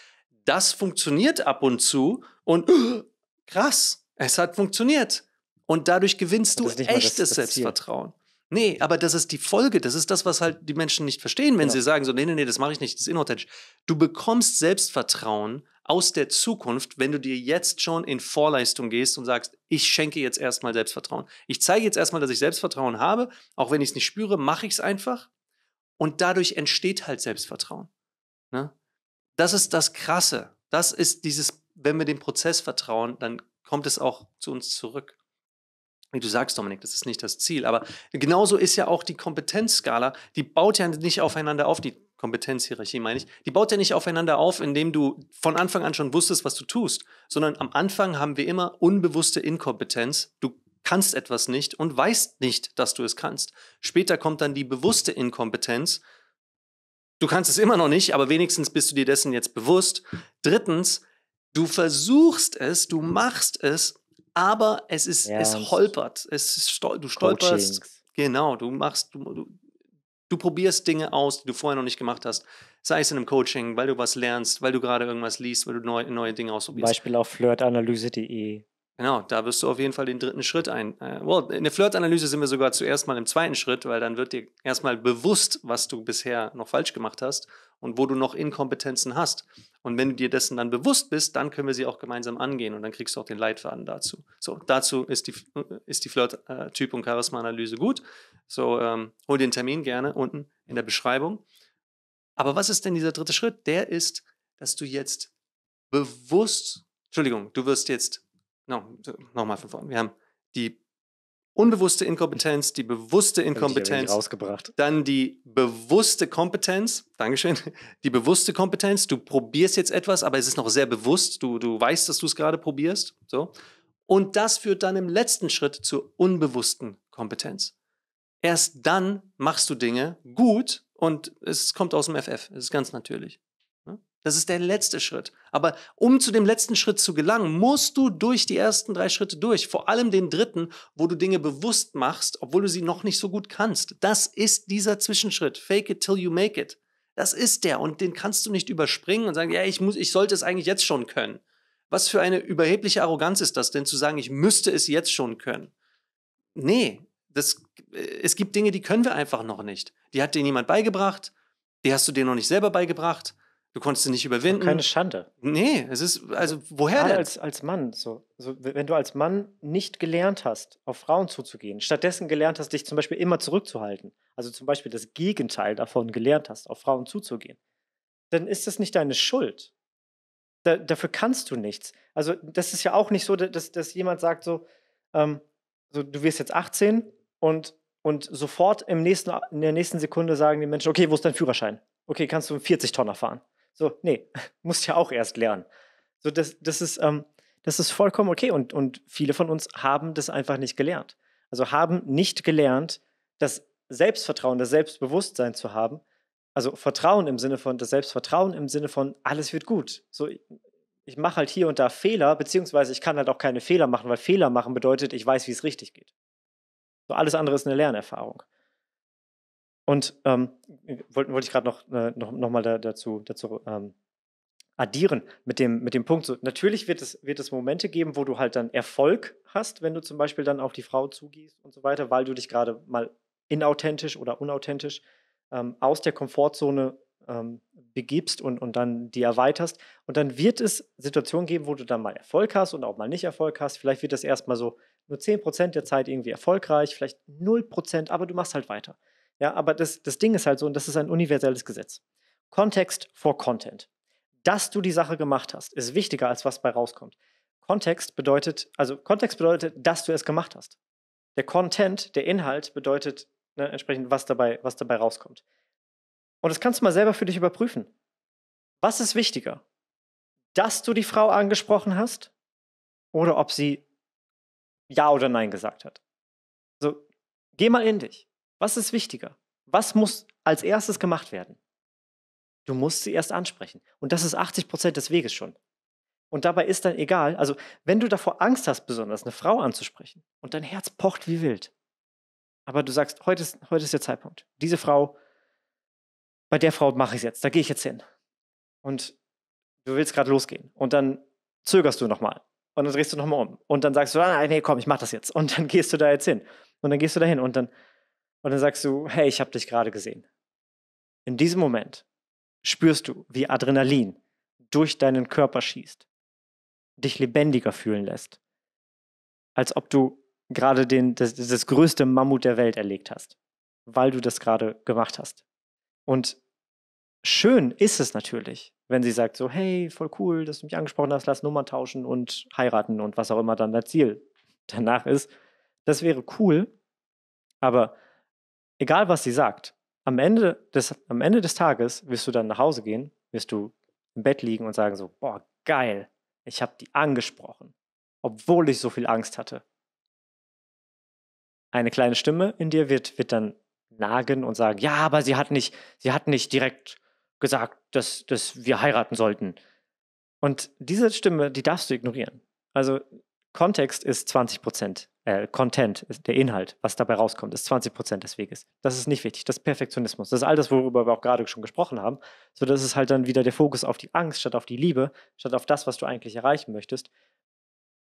das funktioniert ab und zu und krass, es hat funktioniert. Und dadurch gewinnst du echtes das, das Selbstvertrauen. Nee, aber das ist die Folge, das ist das, was halt die Menschen nicht verstehen, wenn genau. sie sagen so, nee, nee, nee, das mache ich nicht, das ist inauthentisch. Du bekommst Selbstvertrauen aus der Zukunft, wenn du dir jetzt schon in Vorleistung gehst und sagst, ich schenke jetzt erstmal Selbstvertrauen. Ich zeige jetzt erstmal, dass ich Selbstvertrauen habe, auch wenn ich es nicht spüre, mache ich es einfach. Und dadurch entsteht halt Selbstvertrauen. Ne? Das ist das Krasse. Das ist dieses, wenn wir dem Prozess vertrauen, dann kommt es auch zu uns zurück. Wie du sagst, Dominik, das ist nicht das Ziel. Aber genauso ist ja auch die Kompetenzskala, die baut ja nicht aufeinander auf. Die Kompetenzhierarchie meine ich, die baut ja nicht aufeinander auf, indem du von Anfang an schon wusstest, was du tust, sondern am Anfang haben wir immer unbewusste Inkompetenz. Du kannst etwas nicht und weißt nicht, dass du es kannst. Später kommt dann die bewusste Inkompetenz. Du kannst es immer noch nicht, aber wenigstens bist du dir dessen jetzt bewusst. Drittens, du versuchst es, du machst es, aber es ist, ja, es holpert. Es ist, du stolperst. Coachings. Genau, du machst, du, du Du probierst Dinge aus, die du vorher noch nicht gemacht hast. Sei es in einem Coaching, weil du was lernst, weil du gerade irgendwas liest, weil du neu, neue Dinge ausprobierst. Beispiel auf flirtanalyse.de. Genau, da wirst du auf jeden Fall den dritten Schritt ein. Äh, well, in der Flirtanalyse sind wir sogar zuerst mal im zweiten Schritt, weil dann wird dir erstmal bewusst, was du bisher noch falsch gemacht hast und wo du noch Inkompetenzen hast. Und wenn du dir dessen dann bewusst bist, dann können wir sie auch gemeinsam angehen und dann kriegst du auch den Leitfaden dazu. So, dazu ist die, ist die Flirt-Typ- äh, und Charisma-Analyse gut. So, ähm, hol den Termin gerne unten in der Beschreibung. Aber was ist denn dieser dritte Schritt? Der ist, dass du jetzt bewusst, Entschuldigung, du wirst jetzt, no, nochmal von vorne, wir haben die unbewusste Inkompetenz, die bewusste Inkompetenz, rausgebracht. dann die bewusste Kompetenz, Dankeschön, die bewusste Kompetenz, du probierst jetzt etwas, aber es ist noch sehr bewusst, du, du weißt, dass du es gerade probierst, so. Und das führt dann im letzten Schritt zur unbewussten Kompetenz. Erst dann machst du Dinge gut und es kommt aus dem FF, es ist ganz natürlich. Das ist der letzte Schritt. Aber um zu dem letzten Schritt zu gelangen, musst du durch die ersten drei Schritte durch. Vor allem den dritten, wo du Dinge bewusst machst, obwohl du sie noch nicht so gut kannst. Das ist dieser Zwischenschritt. Fake it till you make it. Das ist der. Und den kannst du nicht überspringen und sagen, ja, ich muss, ich sollte es eigentlich jetzt schon können. Was für eine überhebliche Arroganz ist das denn, zu sagen, ich müsste es jetzt schon können? Nee, das, äh, es gibt Dinge, die können wir einfach noch nicht. Die hat dir niemand beigebracht. Die hast du dir noch nicht selber beigebracht Du konntest sie nicht überwinden. Keine Schande. Nee, es ist, also woher denn? Als, als Mann, so, so, wenn du als Mann nicht gelernt hast, auf Frauen zuzugehen, stattdessen gelernt hast, dich zum Beispiel immer zurückzuhalten, also zum Beispiel das Gegenteil davon gelernt hast, auf Frauen zuzugehen, dann ist das nicht deine Schuld. Da, dafür kannst du nichts. Also das ist ja auch nicht so, dass, dass jemand sagt so, ähm, so, du wirst jetzt 18 und, und sofort im nächsten, in der nächsten Sekunde sagen die Menschen, okay, wo ist dein Führerschein? Okay, kannst du 40 Tonner fahren? So, nee, musst ja auch erst lernen. So, das, das, ist, ähm, das ist vollkommen okay. Und, und viele von uns haben das einfach nicht gelernt. Also haben nicht gelernt, das Selbstvertrauen, das Selbstbewusstsein zu haben. Also Vertrauen im Sinne von, das Selbstvertrauen im Sinne von, alles wird gut. So, ich mache halt hier und da Fehler, beziehungsweise ich kann halt auch keine Fehler machen, weil Fehler machen bedeutet, ich weiß, wie es richtig geht. So, alles andere ist eine Lernerfahrung. Und ähm, wollte wollt ich gerade noch, äh, noch, noch mal da, dazu, dazu ähm, addieren mit dem, mit dem Punkt. So, natürlich wird es, wird es Momente geben, wo du halt dann Erfolg hast, wenn du zum Beispiel dann auf die Frau zugehst und so weiter, weil du dich gerade mal inauthentisch oder unauthentisch ähm, aus der Komfortzone ähm, begibst und, und dann die erweiterst. Und dann wird es Situationen geben, wo du dann mal Erfolg hast und auch mal nicht Erfolg hast. Vielleicht wird das erstmal so nur 10% der Zeit irgendwie erfolgreich, vielleicht 0%, aber du machst halt weiter. Ja, aber das, das Ding ist halt so, und das ist ein universelles Gesetz. Kontext vor Content. Dass du die Sache gemacht hast, ist wichtiger, als was bei rauskommt. Kontext bedeutet, also Kontext bedeutet, dass du es gemacht hast. Der Content, der Inhalt bedeutet ne, entsprechend, was dabei, was dabei rauskommt. Und das kannst du mal selber für dich überprüfen. Was ist wichtiger? Dass du die Frau angesprochen hast oder ob sie Ja oder Nein gesagt hat? So, geh mal in dich. Was ist wichtiger? Was muss als erstes gemacht werden? Du musst sie erst ansprechen. Und das ist 80 Prozent des Weges schon. Und dabei ist dann egal, also wenn du davor Angst hast, besonders eine Frau anzusprechen und dein Herz pocht wie wild, aber du sagst, heute ist, heute ist der Zeitpunkt. Diese Frau, bei der Frau mache ich es jetzt, da gehe ich jetzt hin. Und du willst gerade losgehen. Und dann zögerst du nochmal. Und dann drehst du nochmal um. Und dann sagst du, ah, nee, komm, ich mache das jetzt. Und dann gehst du da jetzt hin. Und dann gehst du da hin. Und dann und dann sagst du, hey, ich habe dich gerade gesehen. In diesem Moment spürst du, wie Adrenalin durch deinen Körper schießt, dich lebendiger fühlen lässt, als ob du gerade den, das, das größte Mammut der Welt erlegt hast, weil du das gerade gemacht hast. Und schön ist es natürlich, wenn sie sagt so, hey, voll cool, dass du mich angesprochen hast, lass Nummern tauschen und heiraten und was auch immer dann dein Ziel danach ist. Das wäre cool, aber egal was sie sagt, am Ende, des, am Ende des Tages wirst du dann nach Hause gehen, wirst du im Bett liegen und sagen so, boah, geil, ich habe die angesprochen, obwohl ich so viel Angst hatte. Eine kleine Stimme in dir wird, wird dann nagen und sagen, ja, aber sie hat nicht, sie hat nicht direkt gesagt, dass, dass wir heiraten sollten. Und diese Stimme, die darfst du ignorieren. Also Kontext ist 20 Prozent äh, Content, der Inhalt, was dabei rauskommt, ist 20 Prozent des Weges. Das ist nicht wichtig. Das ist Perfektionismus. Das ist all das, worüber wir auch gerade schon gesprochen haben. So, das ist halt dann wieder der Fokus auf die Angst statt auf die Liebe, statt auf das, was du eigentlich erreichen möchtest.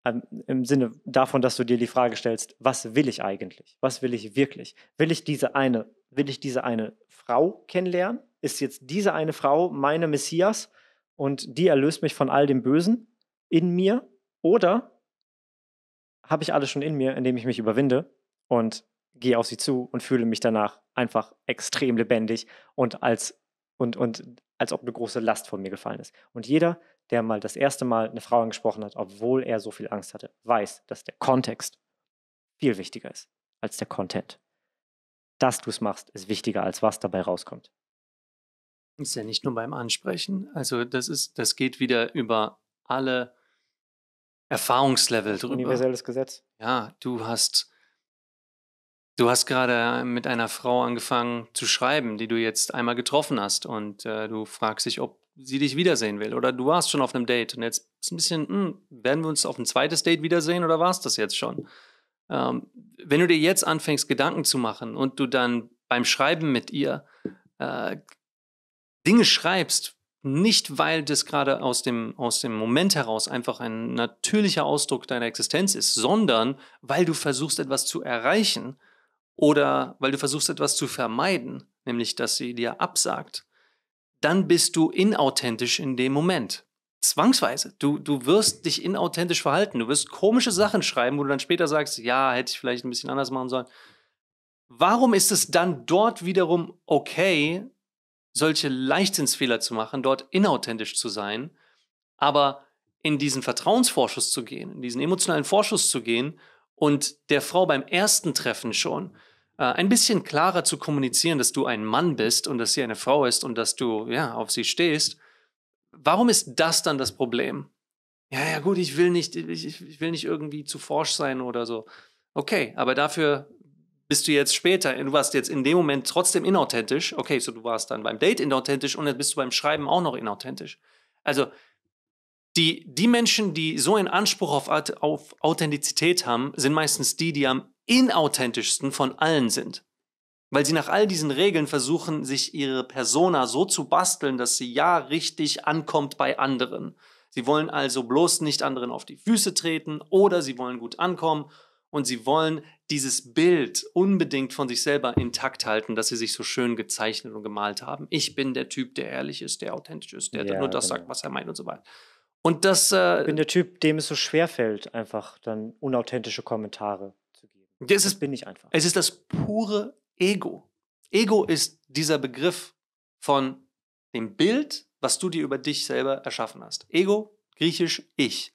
Ähm, Im Sinne davon, dass du dir die Frage stellst, was will ich eigentlich? Was will ich wirklich? Will ich diese eine, will ich diese eine Frau kennenlernen? Ist jetzt diese eine Frau meine Messias und die erlöst mich von all dem Bösen in mir? Oder habe ich alles schon in mir, indem ich mich überwinde und gehe auf sie zu und fühle mich danach einfach extrem lebendig und als, und, und als ob eine große Last von mir gefallen ist. Und jeder, der mal das erste Mal eine Frau angesprochen hat, obwohl er so viel Angst hatte, weiß, dass der Kontext viel wichtiger ist als der Content. Dass du es machst, ist wichtiger als was dabei rauskommt. Ist ja nicht nur beim Ansprechen. Also das ist, das geht wieder über alle Erfahrungslevel drüber. Universelles Gesetz. Ja, du hast, du hast gerade mit einer Frau angefangen zu schreiben, die du jetzt einmal getroffen hast und äh, du fragst dich, ob sie dich wiedersehen will. Oder du warst schon auf einem Date und jetzt ist ein bisschen, mh, hm, werden wir uns auf ein zweites Date wiedersehen oder war es das jetzt schon? Ähm, wenn du dir jetzt anfängst, Gedanken zu machen und du dann beim Schreiben mit ihr äh, Dinge schreibst, nicht weil das gerade aus dem, aus dem Moment heraus einfach ein natürlicher Ausdruck deiner Existenz ist, sondern weil du versuchst etwas zu erreichen oder weil du versuchst etwas zu vermeiden, nämlich dass sie dir absagt, dann bist du inauthentisch in dem Moment. Zwangsweise. Du, du wirst dich inauthentisch verhalten. Du wirst komische Sachen schreiben, wo du dann später sagst, ja, hätte ich vielleicht ein bisschen anders machen sollen. Warum ist es dann dort wiederum okay, solche Leichtsinnsfehler zu machen, dort inauthentisch zu sein, aber in diesen Vertrauensvorschuss zu gehen, in diesen emotionalen Vorschuss zu gehen und der Frau beim ersten Treffen schon äh, ein bisschen klarer zu kommunizieren, dass du ein Mann bist und dass sie eine Frau ist und dass du ja auf sie stehst. Warum ist das dann das Problem? Ja, ja, gut, ich will nicht, ich, ich will nicht irgendwie zu forsch sein oder so. Okay, aber dafür bist du jetzt später, du warst jetzt in dem Moment trotzdem inauthentisch. Okay, so du warst dann beim Date inauthentisch und jetzt bist du beim Schreiben auch noch inauthentisch. Also die, die Menschen, die so einen Anspruch auf, auf Authentizität haben, sind meistens die, die am inauthentischsten von allen sind. Weil sie nach all diesen Regeln versuchen, sich ihre Persona so zu basteln, dass sie ja richtig ankommt bei anderen. Sie wollen also bloß nicht anderen auf die Füße treten oder sie wollen gut ankommen und sie wollen dieses Bild unbedingt von sich selber intakt halten, das sie sich so schön gezeichnet und gemalt haben. Ich bin der Typ, der ehrlich ist, der authentisch ist, der ja, nur das genau. sagt, was er meint und so weiter. Und das. Äh, ich bin der Typ, dem es so schwer fällt, einfach dann unauthentische Kommentare zu geben. Das, ist, das bin ich einfach. Es ist das pure Ego. Ego ist dieser Begriff von dem Bild, was du dir über dich selber erschaffen hast. Ego, griechisch ich.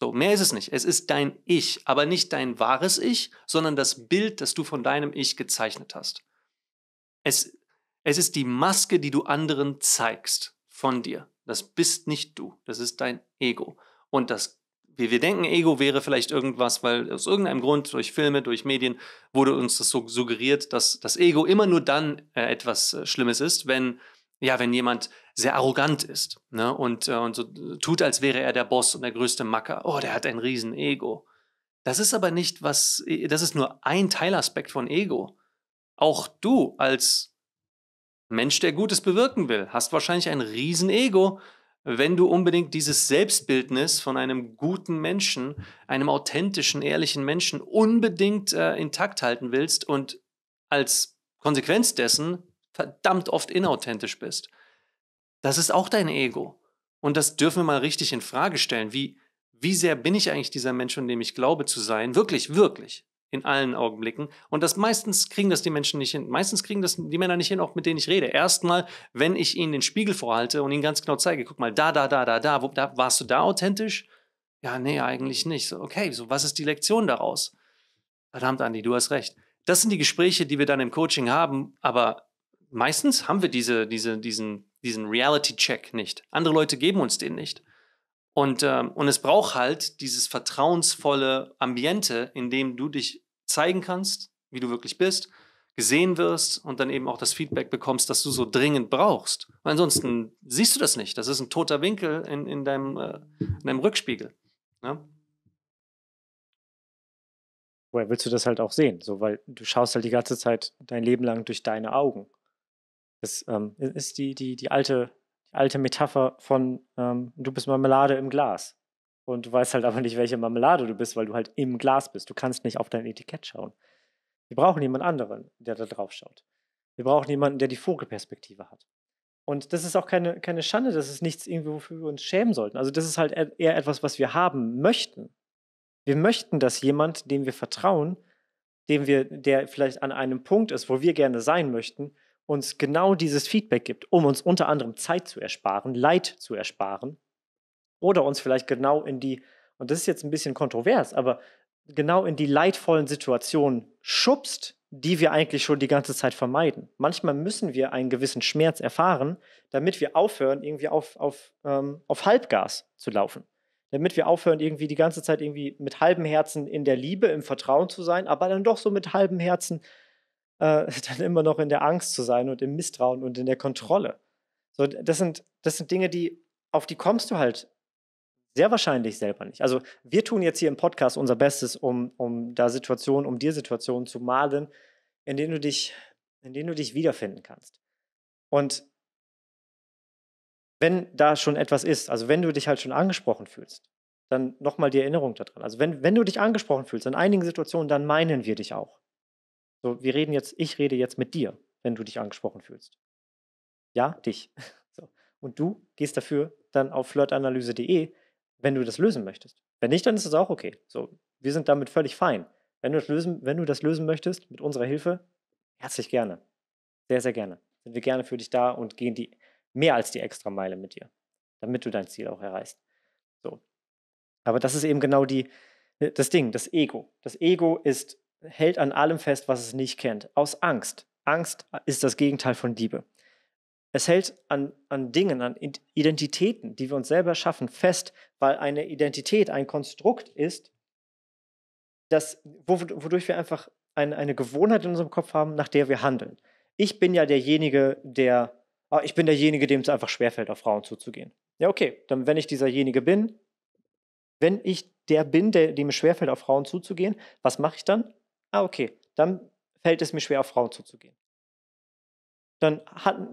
So, mehr ist es nicht. Es ist dein Ich, aber nicht dein wahres Ich, sondern das Bild, das du von deinem Ich gezeichnet hast. Es, es ist die Maske, die du anderen zeigst von dir. Das bist nicht du, das ist dein Ego. Und das, wie wir denken, Ego wäre vielleicht irgendwas, weil aus irgendeinem Grund durch Filme, durch Medien wurde uns das so suggeriert, dass das Ego immer nur dann äh, etwas äh, Schlimmes ist, wenn ja, wenn jemand sehr arrogant ist ne, und, äh, und so tut, als wäre er der Boss und der größte Macker. Oh, der hat ein riesen Ego. Das ist aber nicht was, äh, das ist nur ein Teilaspekt von Ego. Auch du als Mensch, der Gutes bewirken will, hast wahrscheinlich ein riesen Ego, wenn du unbedingt dieses Selbstbildnis von einem guten Menschen, einem authentischen, ehrlichen Menschen unbedingt äh, intakt halten willst und als Konsequenz dessen verdammt oft inauthentisch bist. Das ist auch dein Ego. Und das dürfen wir mal richtig in Frage stellen. Wie, wie sehr bin ich eigentlich dieser Mensch, von dem ich glaube zu sein? Wirklich, wirklich. In allen Augenblicken. Und das meistens kriegen das die Menschen nicht hin. Meistens kriegen das die Männer nicht hin, auch mit denen ich rede. Erstmal, wenn ich ihnen den Spiegel vorhalte und ihnen ganz genau zeige, guck mal, da, da, da, da, da, wo, da warst du da authentisch? Ja, nee, eigentlich nicht. So, okay, so was ist die Lektion daraus? Verdammt, Andi, du hast recht. Das sind die Gespräche, die wir dann im Coaching haben, aber meistens haben wir diese, diese, diesen, diesen Reality-Check nicht. Andere Leute geben uns den nicht. Und, ähm, und es braucht halt dieses vertrauensvolle Ambiente, in dem du dich zeigen kannst, wie du wirklich bist, gesehen wirst und dann eben auch das Feedback bekommst, das du so dringend brauchst. Weil ansonsten siehst du das nicht. Das ist ein toter Winkel in, in, deinem, äh, in deinem Rückspiegel. Ne? Woher willst du das halt auch sehen? So, weil du schaust halt die ganze Zeit dein Leben lang durch deine Augen. Das ähm, ist die, die, die alte, die alte Metapher von, ähm, du bist Marmelade im Glas. Und du weißt halt aber nicht, welche Marmelade du bist, weil du halt im Glas bist. Du kannst nicht auf dein Etikett schauen. Wir brauchen jemand anderen, der da drauf schaut. Wir brauchen jemanden, der die Vogelperspektive hat. Und das ist auch keine, keine Schande, das ist nichts, irgendwie, wofür wir uns schämen sollten. Also das ist halt e-, eher etwas, was wir haben möchten. Wir möchten, dass jemand, dem wir vertrauen, dem wir, der vielleicht an einem Punkt ist, wo wir gerne sein möchten, uns genau dieses Feedback gibt, um uns unter anderem Zeit zu ersparen, Leid zu ersparen oder uns vielleicht genau in die, und das ist jetzt ein bisschen kontrovers, aber genau in die leidvollen Situationen schubst, die wir eigentlich schon die ganze Zeit vermeiden. Manchmal müssen wir einen gewissen Schmerz erfahren, damit wir aufhören, irgendwie auf, auf, ähm, auf Halbgas zu laufen. Damit wir aufhören, irgendwie die ganze Zeit irgendwie mit halbem Herzen in der Liebe, im Vertrauen zu sein, aber dann doch so mit halbem Herzen äh, dann immer noch in der Angst zu sein und im Misstrauen und in der Kontrolle. So, das sind, das sind Dinge, die, auf die kommst du halt sehr wahrscheinlich selber nicht. Also wir tun jetzt hier im Podcast unser Bestes, um, um da Situationen, um dir Situationen zu malen, in denen du dich, in denen du dich wiederfinden kannst. Und wenn da schon etwas ist, also wenn du dich halt schon angesprochen fühlst, dann nochmal die Erinnerung daran. Also wenn, wenn du dich angesprochen fühlst in einigen Situationen, dann meinen wir dich auch. So, wir reden jetzt, ich rede jetzt mit dir, wenn du dich angesprochen fühlst. Ja, dich. So. Und du gehst dafür dann auf flirtanalyse.de, wenn du das lösen möchtest. Wenn nicht, dann ist das auch okay. So, wir sind damit völlig fein. Wenn du das lösen, wenn du das lösen möchtest, mit unserer Hilfe, herzlich gerne. Sehr, sehr gerne. Sind wir gerne für dich da und gehen die mehr als die extra Meile mit dir, damit du dein Ziel auch erreichst. So. Aber das ist eben genau die, das Ding, das Ego. Das Ego ist hält an allem fest, was es nicht kennt, aus Angst. Angst ist das Gegenteil von Liebe. Es hält an, an Dingen, an Identitäten, die wir uns selber schaffen, fest, weil eine Identität ein Konstrukt ist, das, wodurch wir einfach ein, eine Gewohnheit in unserem Kopf haben, nach der wir handeln. Ich bin ja derjenige, der, ah, ich bin derjenige, dem es einfach schwerfällt, auf Frauen zuzugehen. Ja, okay, dann wenn ich dieserjenige bin, wenn ich der bin, der, dem es schwerfällt, auf Frauen zuzugehen, was mache ich dann? ah, okay, dann fällt es mir schwer, auf Frauen zuzugehen. Dann,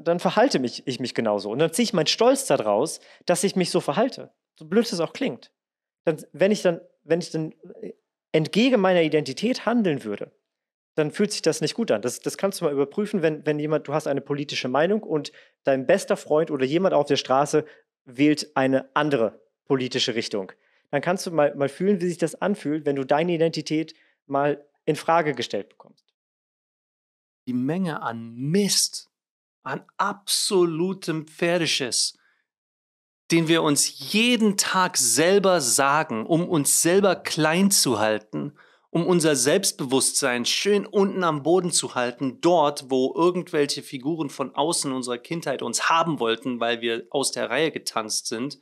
dann verhalte mich, ich mich genauso. Und dann ziehe ich meinen Stolz daraus, dass ich mich so verhalte. So blöd es auch klingt. Dann, wenn, ich dann, wenn ich dann äh, entgegen meiner Identität handeln würde, dann fühlt sich das nicht gut an. Das, das kannst du mal überprüfen, wenn, wenn jemand, du hast eine politische Meinung und dein bester Freund oder jemand auf der Straße wählt eine andere politische Richtung. Dann kannst du mal, mal fühlen, wie sich das anfühlt, wenn du deine Identität mal in Frage gestellt bekommst. Die Menge an Mist, an absolutem Pferdeschiss, den wir uns jeden Tag selber sagen, um uns selber klein zu halten, um unser Selbstbewusstsein schön unten am Boden zu halten, dort, wo irgendwelche Figuren von außen unserer Kindheit uns haben wollten, weil wir aus der Reihe getanzt sind,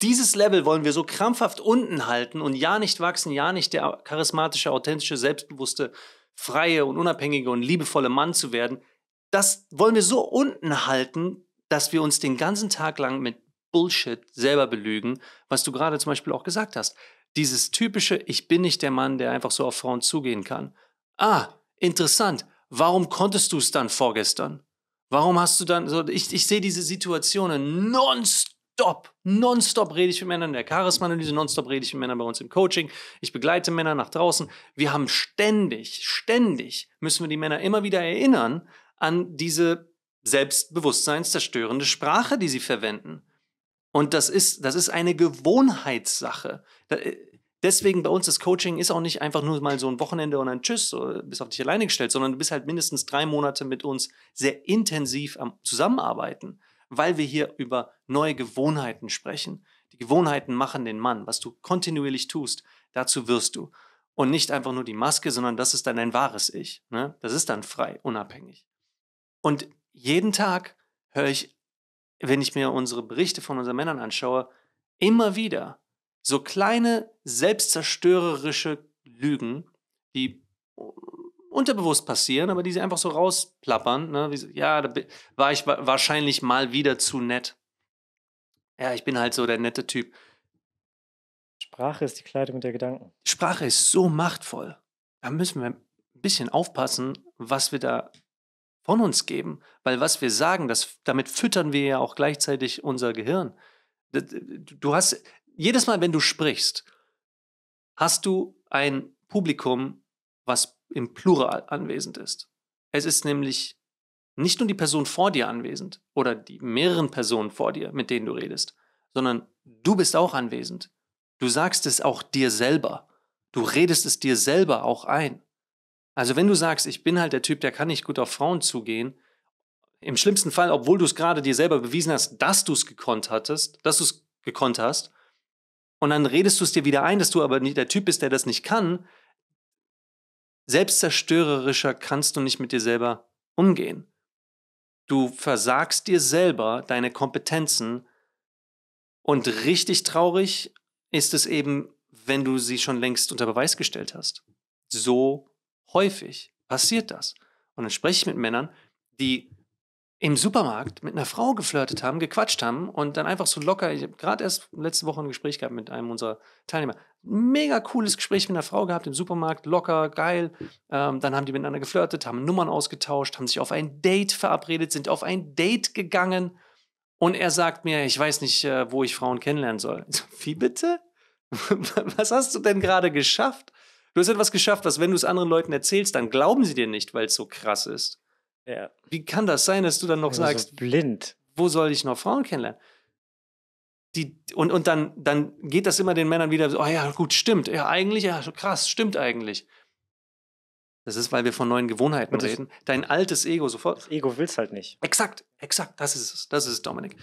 dieses Level wollen wir so krampfhaft unten halten und ja nicht wachsen, ja nicht der charismatische, authentische, selbstbewusste, freie und unabhängige und liebevolle Mann zu werden. Das wollen wir so unten halten, dass wir uns den ganzen Tag lang mit Bullshit selber belügen, was du gerade zum Beispiel auch gesagt hast. Dieses typische, ich bin nicht der Mann, der einfach so auf Frauen zugehen kann. Ah, interessant. Warum konntest du es dann vorgestern? Warum hast du dann so, ich, ich sehe diese Situationen nonstop Nonstop, nonstop rede ich mit Männern in der Charisma-Analyse, nonstop rede ich mit Männern bei uns im Coaching. Ich begleite Männer nach draußen. Wir haben ständig, ständig müssen wir die Männer immer wieder erinnern an diese selbstbewusstseinszerstörende Sprache, die sie verwenden. Und das ist, das ist eine Gewohnheitssache. Äh, deswegen bei uns das Coaching ist auch nicht einfach nur mal so ein Wochenende und ein Tschüss, bist auf dich alleine gestellt, sondern du bist halt mindestens drei Monate mit uns sehr intensiv am Zusammenarbeiten weil wir hier über neue Gewohnheiten sprechen. Die Gewohnheiten machen den Mann. Was du kontinuierlich tust, dazu wirst du. Und nicht einfach nur die Maske, sondern das ist dann dein wahres Ich. Ne? Das ist dann frei, unabhängig. Und jeden Tag höre ich, wenn ich mir unsere Berichte von unseren Männern anschaue, immer wieder so kleine selbstzerstörerische Lügen, die unterbewusst passieren, aber die sie einfach so rausplappern. Ne? Wie, ja, da war ich wahrscheinlich mal wieder zu nett. Ja, ich bin halt so der nette Typ. Sprache ist die Kleidung der Gedanken. Sprache ist so machtvoll. Da müssen wir ein bisschen aufpassen, was wir da von uns geben. Weil was wir sagen, das, damit füttern wir ja auch gleichzeitig unser Gehirn. Du hast, jedes Mal, wenn du sprichst, hast du ein Publikum, was im Plural anwesend ist. Es ist nämlich nicht nur die Person vor dir anwesend oder die mehreren Personen vor dir, mit denen du redest, sondern du bist auch anwesend. Du sagst es auch dir selber. Du redest es dir selber auch ein. Also wenn du sagst, ich bin halt der Typ, der kann nicht gut auf Frauen zugehen, im schlimmsten Fall, obwohl du es gerade dir selber bewiesen hast, dass du es gekonnt hattest, dass du es gekonnt hast, und dann redest du es dir wieder ein, dass du aber nicht der Typ bist, der das nicht kann, selbstzerstörerischer kannst du nicht mit dir selber umgehen. Du versagst dir selber deine Kompetenzen und richtig traurig ist es eben, wenn du sie schon längst unter Beweis gestellt hast. So häufig passiert das. Und dann spreche ich mit Männern, die im Supermarkt mit einer Frau geflirtet haben, gequatscht haben und dann einfach so locker, ich habe gerade erst letzte Woche ein Gespräch gehabt mit einem unserer Teilnehmer. Mega cooles Gespräch mit einer Frau gehabt im Supermarkt, locker, geil. Ähm, dann haben die miteinander geflirtet, haben Nummern ausgetauscht, haben sich auf ein Date verabredet, sind auf ein Date gegangen und er sagt mir, ich weiß nicht, äh, wo ich Frauen kennenlernen soll. Wie bitte? was hast du denn gerade geschafft? Du hast etwas geschafft, was, wenn du es anderen Leuten erzählst, dann glauben sie dir nicht, weil es so krass ist. Ja. Wie kann das sein, dass du dann noch also sagst, so blind. wo soll ich noch Frauen kennenlernen? Die, und und dann, dann geht das immer den Männern wieder so, oh ja, gut, stimmt, ja, eigentlich, ja, krass, stimmt eigentlich. Das ist, weil wir von neuen Gewohnheiten und reden. Dein altes Ego sofort. Das Ego will es halt nicht. Exakt, exakt, das ist es, das ist es, Dominik.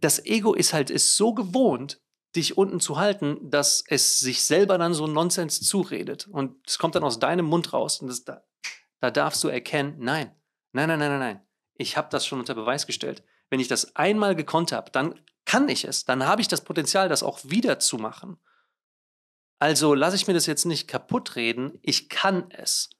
Das Ego ist halt ist so gewohnt, dich unten zu halten, dass es sich selber dann so Nonsens zuredet. Und es kommt dann aus deinem Mund raus. Und das, da, da darfst du erkennen, nein, Nein, nein, nein, nein, nein. Ich habe das schon unter Beweis gestellt. Wenn ich das einmal gekonnt habe, dann kann ich es. Dann habe ich das Potenzial, das auch wieder zu machen. Also lasse ich mir das jetzt nicht kaputt reden. Ich kann es.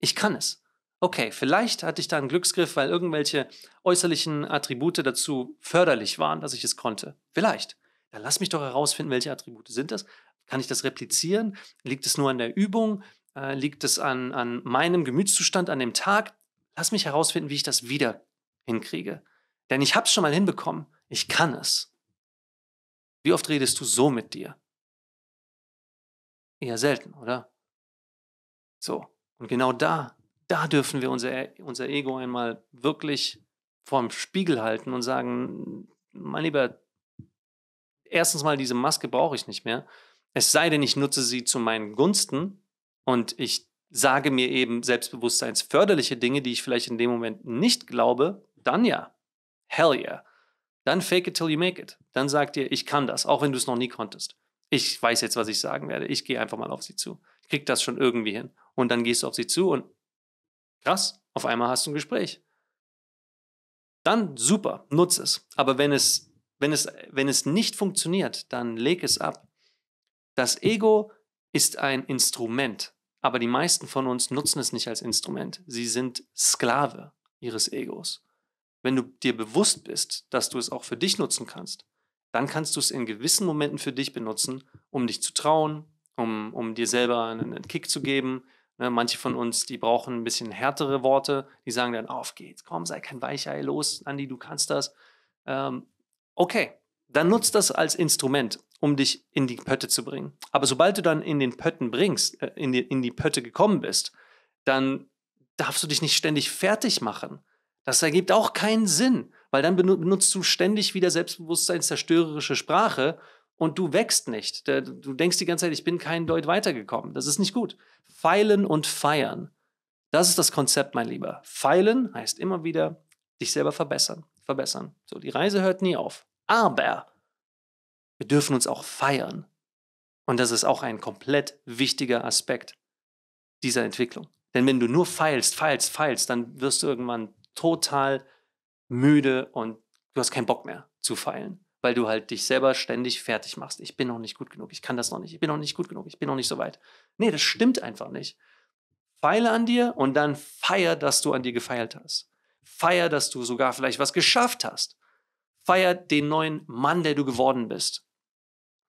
Ich kann es. Okay, vielleicht hatte ich da einen Glücksgriff, weil irgendwelche äußerlichen Attribute dazu förderlich waren, dass ich es konnte. Vielleicht. Dann lass mich doch herausfinden, welche Attribute sind das. Kann ich das replizieren? Liegt es nur an der Übung? Äh, liegt es an, an meinem Gemütszustand an dem Tag? Lass mich herausfinden, wie ich das wieder hinkriege. Denn ich habe es schon mal hinbekommen. Ich kann es. Wie oft redest du so mit dir? Eher selten, oder? So. Und genau da, da dürfen wir unser, e, unser Ego einmal wirklich vorm Spiegel halten und sagen, mein Lieber, erstens mal, diese Maske brauche ich nicht mehr. Es sei denn, ich nutze sie zu meinen Gunsten und ich sage mir eben selbstbewusstseinsförderliche Dinge, die ich vielleicht in dem Moment nicht glaube, dann ja. Hell yeah. Dann fake it till you make it. Dann sag dir, ich kann das, auch wenn du es noch nie konntest. Ich weiß jetzt, was ich sagen werde. Ich gehe einfach mal auf sie zu. Ich krieg das schon irgendwie hin. Und dann gehst du auf sie zu und krass, auf einmal hast du ein Gespräch. Dann super, nutze es. Aber wenn es, wenn es, wenn es nicht funktioniert, dann leg es ab. Das Ego ist ein Instrument, aber die meisten von uns nutzen es nicht als Instrument. Sie sind Sklave ihres Egos. Wenn du dir bewusst bist, dass du es auch für dich nutzen kannst, dann kannst du es in gewissen Momenten für dich benutzen, um dich zu trauen, um, um dir selber einen Kick zu geben. Ne, manche von uns, die brauchen ein bisschen härtere Worte, die sagen dann, auf geht's, komm, sei kein Weichei, los, Andi, du kannst das. Ähm, okay, dann nutzt das als Instrument um dich in die Pötte zu bringen. Aber sobald du dann in den Pötten bringst, äh, in, die, in die Pötte gekommen bist, dann darfst du dich nicht ständig fertig machen. Das ergibt auch keinen Sinn, weil dann benutzt du ständig wieder selbstbewusstseinszerstörerische Sprache und du wächst nicht. Du denkst die ganze Zeit, ich bin kein Deut weitergekommen. Das ist nicht gut. Feilen und feiern. Das ist das Konzept, mein Lieber. Feilen heißt immer wieder dich selber verbessern, verbessern. So, die Reise hört nie auf. Aber wir dürfen uns auch feiern. Und das ist auch ein komplett wichtiger Aspekt dieser Entwicklung. Denn wenn du nur feilst, feilst, feilst, dann wirst du irgendwann total müde und du hast keinen Bock mehr zu feilen, weil du halt dich selber ständig fertig machst. Ich bin noch nicht gut genug, ich kann das noch nicht, ich bin noch nicht gut genug, ich bin noch nicht so weit. Nee, das stimmt einfach nicht. Feile an dir und dann feier, dass du an dir gefeilt hast. Feier, dass du sogar vielleicht was geschafft hast. Feier den neuen Mann, der du geworden bist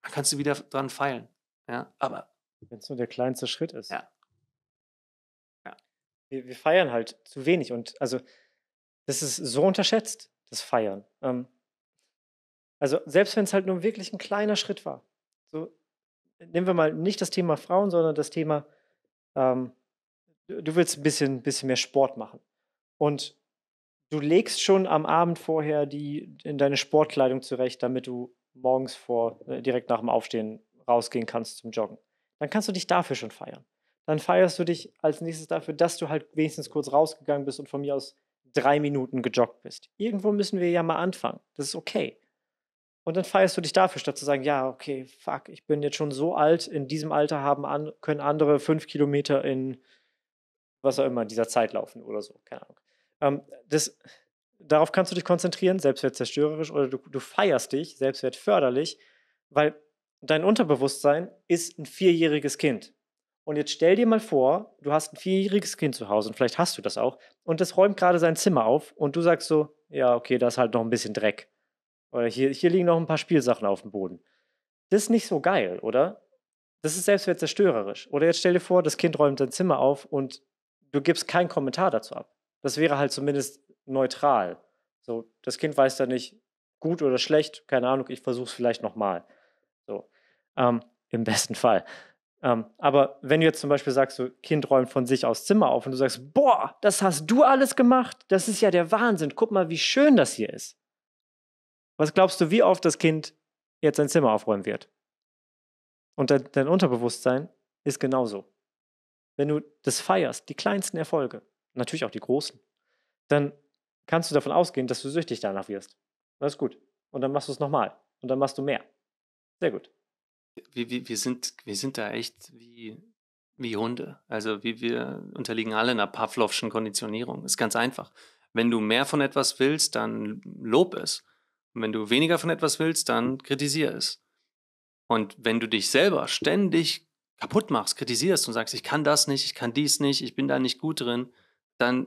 da kannst du wieder dran feilen. Ja, aber. Wenn es nur der kleinste Schritt ist. Ja. ja. Wir, wir, feiern halt zu wenig und also das ist so unterschätzt, das Feiern. Ähm, also selbst wenn es halt nur wirklich ein kleiner Schritt war. So, nehmen wir mal nicht das Thema Frauen, sondern das Thema, ähm, du willst ein bisschen, bisschen mehr Sport machen. Und du legst schon am Abend vorher die in deine Sportkleidung zurecht, damit du morgens vor, äh, direkt nach dem Aufstehen rausgehen kannst zum Joggen. Dann kannst du dich dafür schon feiern. Dann feierst du dich als nächstes dafür, dass du halt wenigstens kurz rausgegangen bist und von mir aus drei Minuten gejoggt bist. Irgendwo müssen wir ja mal anfangen. Das ist okay. Und dann feierst du dich dafür, statt zu sagen, ja, okay, fuck, ich bin jetzt schon so alt, in diesem Alter haben an, können andere fünf Kilometer in was auch immer, dieser Zeit laufen oder so, keine Ahnung. Ähm, das, darauf kannst du dich konzentrieren, selbstwertzerstörerisch, oder du, du feierst dich, selbstwertförderlich, weil dein Unterbewusstsein ist ein vierjähriges Kind. Und jetzt stell dir mal vor, du hast ein vierjähriges Kind zu Hause und vielleicht hast du das auch und das räumt gerade sein Zimmer auf und du sagst so, ja, okay, da ist halt noch ein bisschen Dreck. Oder hier, hier liegen noch ein paar Spielsachen auf dem Boden. Das ist nicht so geil, oder? Das ist selbstwertzerstörerisch. Oder jetzt stell dir vor, das Kind räumt sein Zimmer auf und du gibst keinen Kommentar dazu ab. Das wäre halt zumindest neutral. So, das Kind weiß da nicht gut oder schlecht, keine Ahnung, ich versuche es vielleicht nochmal. So, ähm, im besten Fall. Ähm, aber wenn du jetzt zum Beispiel sagst, so Kind räumt von sich aus Zimmer auf und du sagst, boah, das hast du alles gemacht, das ist ja der Wahnsinn, guck mal, wie schön das hier ist. Was glaubst du, wie oft das Kind jetzt sein Zimmer aufräumen wird? Und dein, dein Unterbewusstsein ist genauso. Wenn du das feierst, die kleinsten Erfolge, natürlich auch die großen, dann kannst du davon ausgehen, dass du süchtig danach wirst. Das ist gut. Und dann machst du es nochmal. Und dann machst du mehr. Sehr gut. Wir, wir, wir, sind, wir sind da echt wie, wie Hunde. Also wie wir unterliegen alle einer Pavlovschen Konditionierung. Ist ganz einfach. Wenn du mehr von etwas willst, dann lob es. Und wenn du weniger von etwas willst, dann kritisier es. Und wenn du dich selber ständig kaputt machst, kritisierst und sagst, ich kann das nicht, ich kann dies nicht, ich bin da nicht gut drin, dann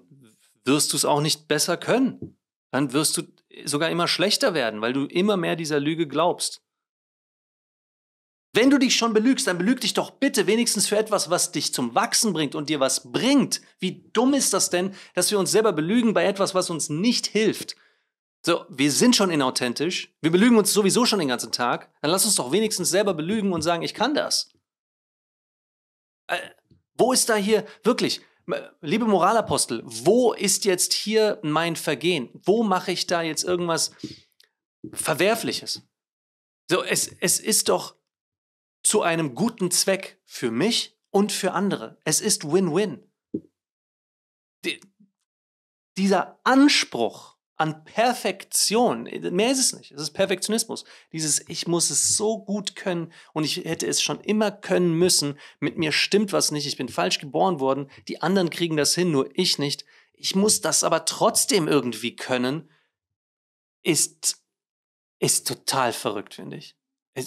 wirst du es auch nicht besser können. Dann wirst du sogar immer schlechter werden, weil du immer mehr dieser Lüge glaubst. Wenn du dich schon belügst, dann belüg dich doch bitte wenigstens für etwas, was dich zum Wachsen bringt und dir was bringt. Wie dumm ist das denn, dass wir uns selber belügen bei etwas, was uns nicht hilft? So, wir sind schon inauthentisch, wir belügen uns sowieso schon den ganzen Tag, dann lass uns doch wenigstens selber belügen und sagen, ich kann das. Äh, wo ist da hier wirklich? Liebe Moralapostel, wo ist jetzt hier mein Vergehen? Wo mache ich da jetzt irgendwas Verwerfliches? So, es, es ist doch zu einem guten Zweck für mich und für andere. Es ist Win-Win. dieser Anspruch an Perfektion. Mehr ist es nicht. Es ist Perfektionismus. Dieses, ich muss es so gut können und ich hätte es schon immer können müssen. Mit mir stimmt was nicht. Ich bin falsch geboren worden. Die anderen kriegen das hin, nur ich nicht. Ich muss das aber trotzdem irgendwie können. Ist, ist total verrückt, finde ich.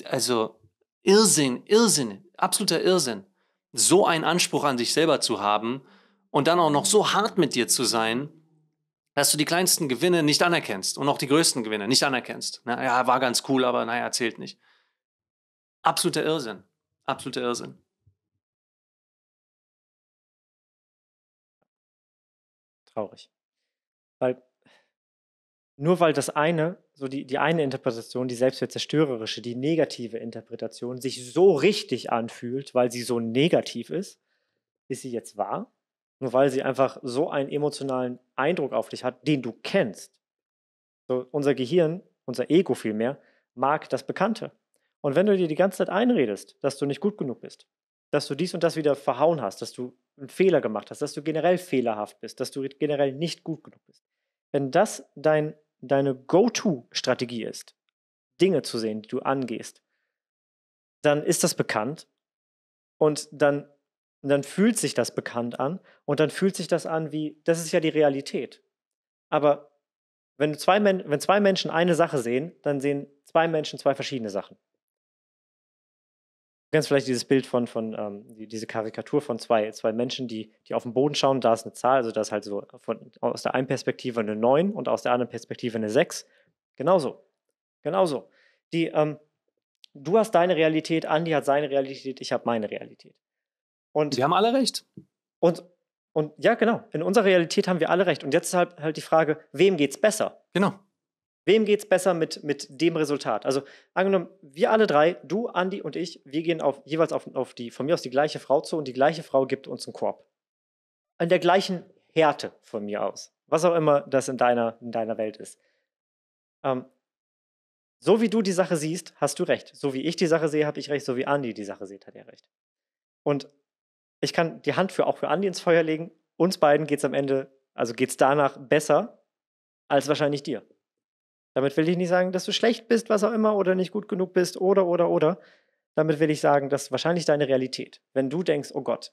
Also, Irrsinn, Irrsinn, absoluter Irrsinn. So einen Anspruch an sich selber zu haben und dann auch noch so hart mit dir zu sein, dass du die kleinsten Gewinne nicht anerkennst und auch die größten Gewinne nicht anerkennst. Na, ja, war ganz cool, aber naja, erzählt nicht. Absoluter Irrsinn. Absoluter Irrsinn. Traurig. Weil nur weil das eine, so die, die eine Interpretation, die selbstzerstörerische, die negative Interpretation, sich so richtig anfühlt, weil sie so negativ ist, ist sie jetzt wahr? nur weil sie einfach so einen emotionalen Eindruck auf dich hat, den du kennst. So, unser Gehirn, unser Ego vielmehr, mag das Bekannte. Und wenn du dir die ganze Zeit einredest, dass du nicht gut genug bist, dass du dies und das wieder verhauen hast, dass du einen Fehler gemacht hast, dass du generell fehlerhaft bist, dass du generell nicht gut genug bist, wenn das dein, deine Go-To-Strategie ist, Dinge zu sehen, die du angehst, dann ist das bekannt und dann und dann fühlt sich das bekannt an und dann fühlt sich das an wie, das ist ja die Realität. Aber wenn zwei, wenn zwei Menschen eine Sache sehen, dann sehen zwei Menschen zwei verschiedene Sachen. Du kennst vielleicht dieses Bild von, von ähm, diese Karikatur von zwei, zwei Menschen, die, die auf den Boden schauen, da ist eine Zahl, also da ist halt so von, aus der einen Perspektive eine 9 und aus der anderen Perspektive eine 6. Genauso. Genauso. Die, ähm, du hast deine Realität, Andi hat seine Realität, ich habe meine Realität. Und wir haben alle recht. Und, und ja, genau. In unserer Realität haben wir alle recht. Und jetzt ist halt, halt die Frage, wem geht es besser? Genau. Wem geht es besser mit, mit dem Resultat? Also angenommen, wir alle drei, du, Andi und ich, wir gehen auf, jeweils auf, auf die, von mir aus die gleiche Frau zu und die gleiche Frau gibt uns einen Korb. An der gleichen Härte von mir aus. Was auch immer das in deiner, in deiner Welt ist. Ähm, so wie du die Sache siehst, hast du recht. So wie ich die Sache sehe, habe ich recht. So wie Andi die Sache sieht, hat er recht. Und ich kann die Hand für auch für Andi ins Feuer legen. Uns beiden geht es am Ende, also geht es danach besser als wahrscheinlich dir. Damit will ich nicht sagen, dass du schlecht bist, was auch immer, oder nicht gut genug bist, oder, oder, oder. Damit will ich sagen, dass wahrscheinlich deine Realität, wenn du denkst, oh Gott,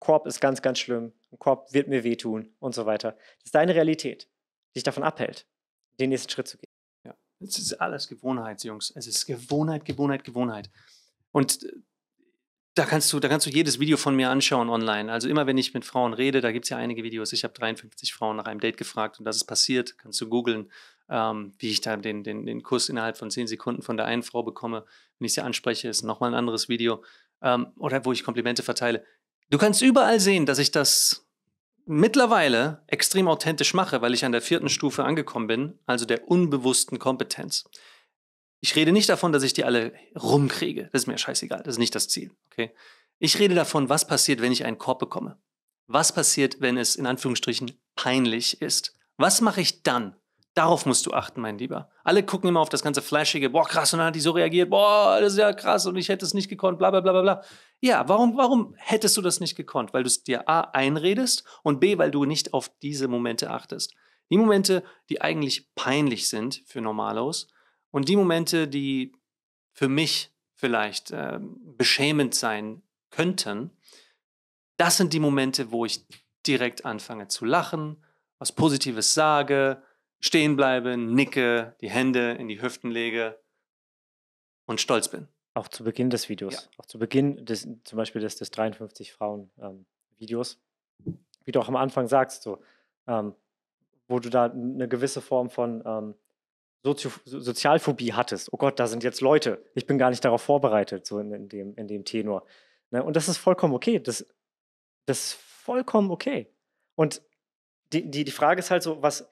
Korb ist ganz, ganz schlimm, Korb wird mir wehtun und so weiter, dass deine Realität dich davon abhält, den nächsten Schritt zu gehen. Ja, es ist alles Gewohnheit, Jungs. Es ist Gewohnheit, Gewohnheit, Gewohnheit. Und da kannst du, da kannst du jedes Video von mir anschauen online. Also immer wenn ich mit Frauen rede, da gibt es ja einige Videos. Ich habe 53 Frauen nach einem Date gefragt und das ist passiert. Kannst du googeln, ähm, wie ich da den, den, den Kuss innerhalb von 10 Sekunden von der einen Frau bekomme. Wenn ich sie anspreche, ist nochmal ein anderes Video. Ähm, oder wo ich Komplimente verteile. Du kannst überall sehen, dass ich das mittlerweile extrem authentisch mache, weil ich an der vierten Stufe angekommen bin, also der unbewussten Kompetenz. Ich rede nicht davon, dass ich die alle rumkriege. Das ist mir scheißegal. Das ist nicht das Ziel. Okay? Ich rede davon, was passiert, wenn ich einen Korb bekomme. Was passiert, wenn es in Anführungsstrichen peinlich ist? Was mache ich dann? Darauf musst du achten, mein Lieber. Alle gucken immer auf das ganze Flashige. Boah, krass, und dann hat die so reagiert. Boah, das ist ja krass und ich hätte es nicht gekonnt, bla, bla, bla, bla, bla. Ja, warum, warum hättest du das nicht gekonnt? Weil du es dir A, einredest und B, weil du nicht auf diese Momente achtest. Die Momente, die eigentlich peinlich sind für Normalos, und die Momente, die für mich vielleicht äh, beschämend sein könnten, das sind die Momente, wo ich direkt anfange zu lachen, was Positives sage, stehen bleibe, nicke, die Hände in die Hüften lege und stolz bin. Auch zu Beginn des Videos, ja. auch zu Beginn des, zum Beispiel des, des 53 Frauen ähm, Videos, wie du auch am Anfang sagst, so, ähm, wo du da eine gewisse Form von ähm, Sozio Sozialphobie hattest. Oh Gott, da sind jetzt Leute. Ich bin gar nicht darauf vorbereitet, so in, in dem, in dem Tenor. Ne? Und das ist vollkommen okay. Das, das ist vollkommen okay. Und die, die, die Frage ist halt so, was,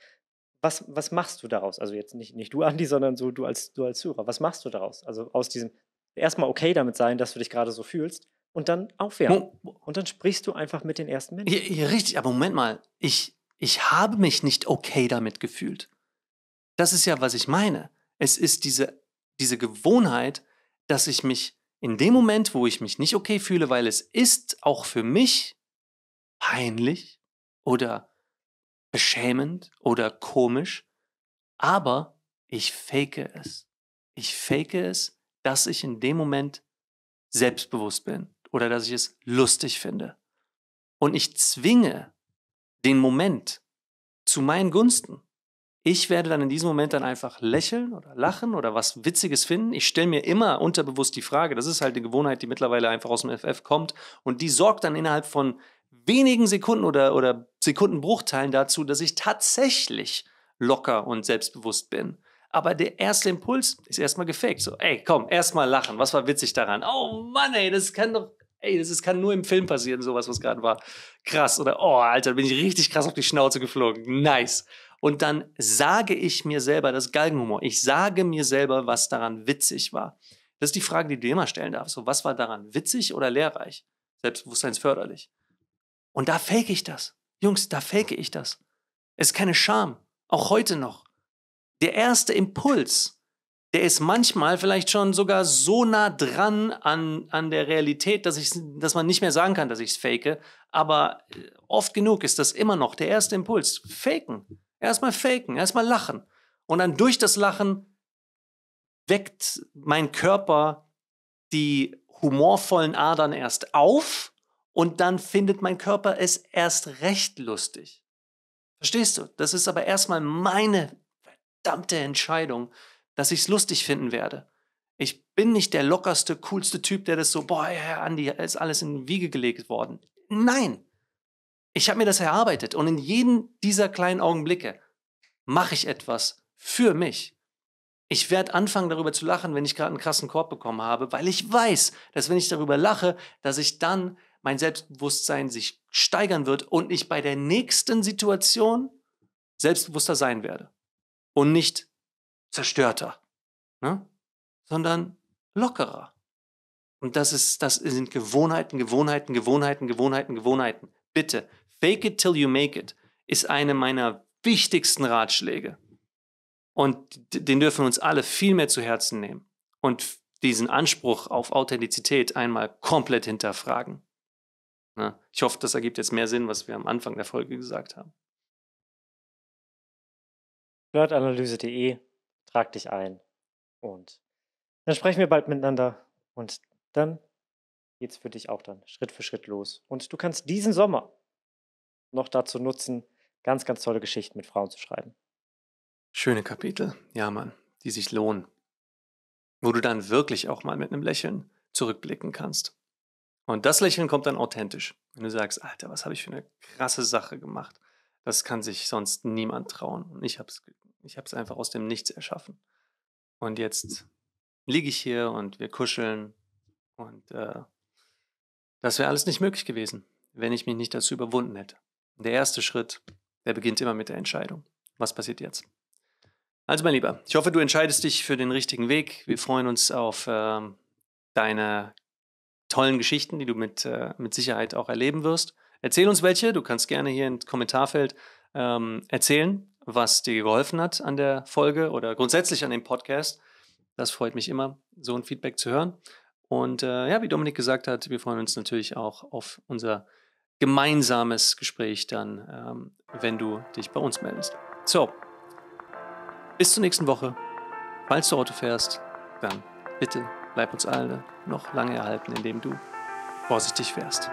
was, was machst du daraus? Also jetzt nicht, nicht du, Andi, sondern so du als, du als Hörer. Was machst du daraus? Also aus diesem erstmal okay damit sein, dass du dich gerade so fühlst und dann aufwärmen. und dann sprichst du einfach mit den ersten Menschen. Ja, ja, richtig, aber Moment mal, ich, ich habe mich nicht okay damit gefühlt. Das ist ja, was ich meine. Es ist diese, diese Gewohnheit, dass ich mich in dem Moment, wo ich mich nicht okay fühle, weil es ist auch für mich peinlich oder beschämend oder komisch, aber ich fake es. Ich fake es, dass ich in dem Moment selbstbewusst bin oder dass ich es lustig finde. Und ich zwinge den Moment zu meinen Gunsten. Ich werde dann in diesem Moment dann einfach lächeln oder lachen oder was Witziges finden. Ich stelle mir immer unterbewusst die Frage, das ist halt eine Gewohnheit, die mittlerweile einfach aus dem FF kommt und die sorgt dann innerhalb von wenigen Sekunden oder, oder Sekundenbruchteilen dazu, dass ich tatsächlich locker und selbstbewusst bin. Aber der erste Impuls ist erstmal gefaked. So, ey, komm, erstmal lachen. Was war witzig daran? Oh Mann, ey, das kann doch, ey, das ist, kann nur im Film passieren, sowas, was gerade war. Krass. Oder, oh, Alter, bin ich richtig krass auf die Schnauze geflogen. Nice. Und dann sage ich mir selber, das ist Galgenhumor, ich sage mir selber, was daran witzig war. Das ist die Frage, die du dir immer stellen darfst. So, was war daran witzig oder lehrreich? Selbstbewusstseinsförderlich. Und da fake ich das. Jungs, da fake ich das. Es ist keine Scham. Auch heute noch. Der erste Impuls, der ist manchmal vielleicht schon sogar so nah dran an, an der Realität, dass, ich, dass man nicht mehr sagen kann, dass ich es fake. Aber äh, oft genug ist das immer noch der erste Impuls. Faken. Erstmal faken, erstmal lachen. Und dann durch das Lachen weckt mein Körper die humorvollen Adern erst auf und dann findet mein Körper es erst recht lustig. Verstehst du? Das ist aber erstmal meine verdammte Entscheidung, dass ich es lustig finden werde. Ich bin nicht der lockerste, coolste Typ, der das so, boah, Herr Andi, ist alles in die Wiege gelegt worden. Nein, ich habe mir das erarbeitet und in jedem dieser kleinen Augenblicke mache ich etwas für mich. Ich werde anfangen darüber zu lachen, wenn ich gerade einen krassen Korb bekommen habe, weil ich weiß, dass wenn ich darüber lache, dass ich dann mein Selbstbewusstsein sich steigern wird und ich bei der nächsten Situation selbstbewusster sein werde und nicht zerstörter, ne? sondern lockerer. Und das, ist, das sind Gewohnheiten, Gewohnheiten, Gewohnheiten, Gewohnheiten, Gewohnheiten. Bitte Fake it till you make it ist eine meiner wichtigsten Ratschläge. Und den dürfen uns alle viel mehr zu Herzen nehmen und diesen Anspruch auf Authentizität einmal komplett hinterfragen. Ne? Ich hoffe, das ergibt jetzt mehr Sinn, was wir am Anfang der Folge gesagt haben. Flirtanalyse.de, trag dich ein und dann sprechen wir bald miteinander und dann geht's für dich auch dann Schritt für Schritt los. Und du kannst diesen Sommer noch dazu nutzen, ganz, ganz tolle Geschichten mit Frauen zu schreiben. Schöne Kapitel, ja Mann, die sich lohnen. Wo du dann wirklich auch mal mit einem Lächeln zurückblicken kannst. Und das Lächeln kommt dann authentisch, wenn du sagst, Alter, was habe ich für eine krasse Sache gemacht. Das kann sich sonst niemand trauen. Und ich habe es ich hab's einfach aus dem Nichts erschaffen. Und jetzt liege ich hier und wir kuscheln. Und äh, das wäre alles nicht möglich gewesen, wenn ich mich nicht dazu überwunden hätte der erste Schritt, der beginnt immer mit der Entscheidung. Was passiert jetzt? Also mein Lieber, ich hoffe, du entscheidest dich für den richtigen Weg. Wir freuen uns auf äh, deine tollen Geschichten, die du mit, äh, mit Sicherheit auch erleben wirst. Erzähl uns welche. Du kannst gerne hier im Kommentarfeld ähm, erzählen, was dir geholfen hat an der Folge oder grundsätzlich an dem Podcast. Das freut mich immer, so ein Feedback zu hören. Und äh, ja, wie Dominik gesagt hat, wir freuen uns natürlich auch auf unser gemeinsames Gespräch dann, ähm, wenn du dich bei uns meldest. So, bis zur nächsten Woche. Falls du Auto fährst, dann bitte bleib uns alle noch lange erhalten, indem du vorsichtig fährst.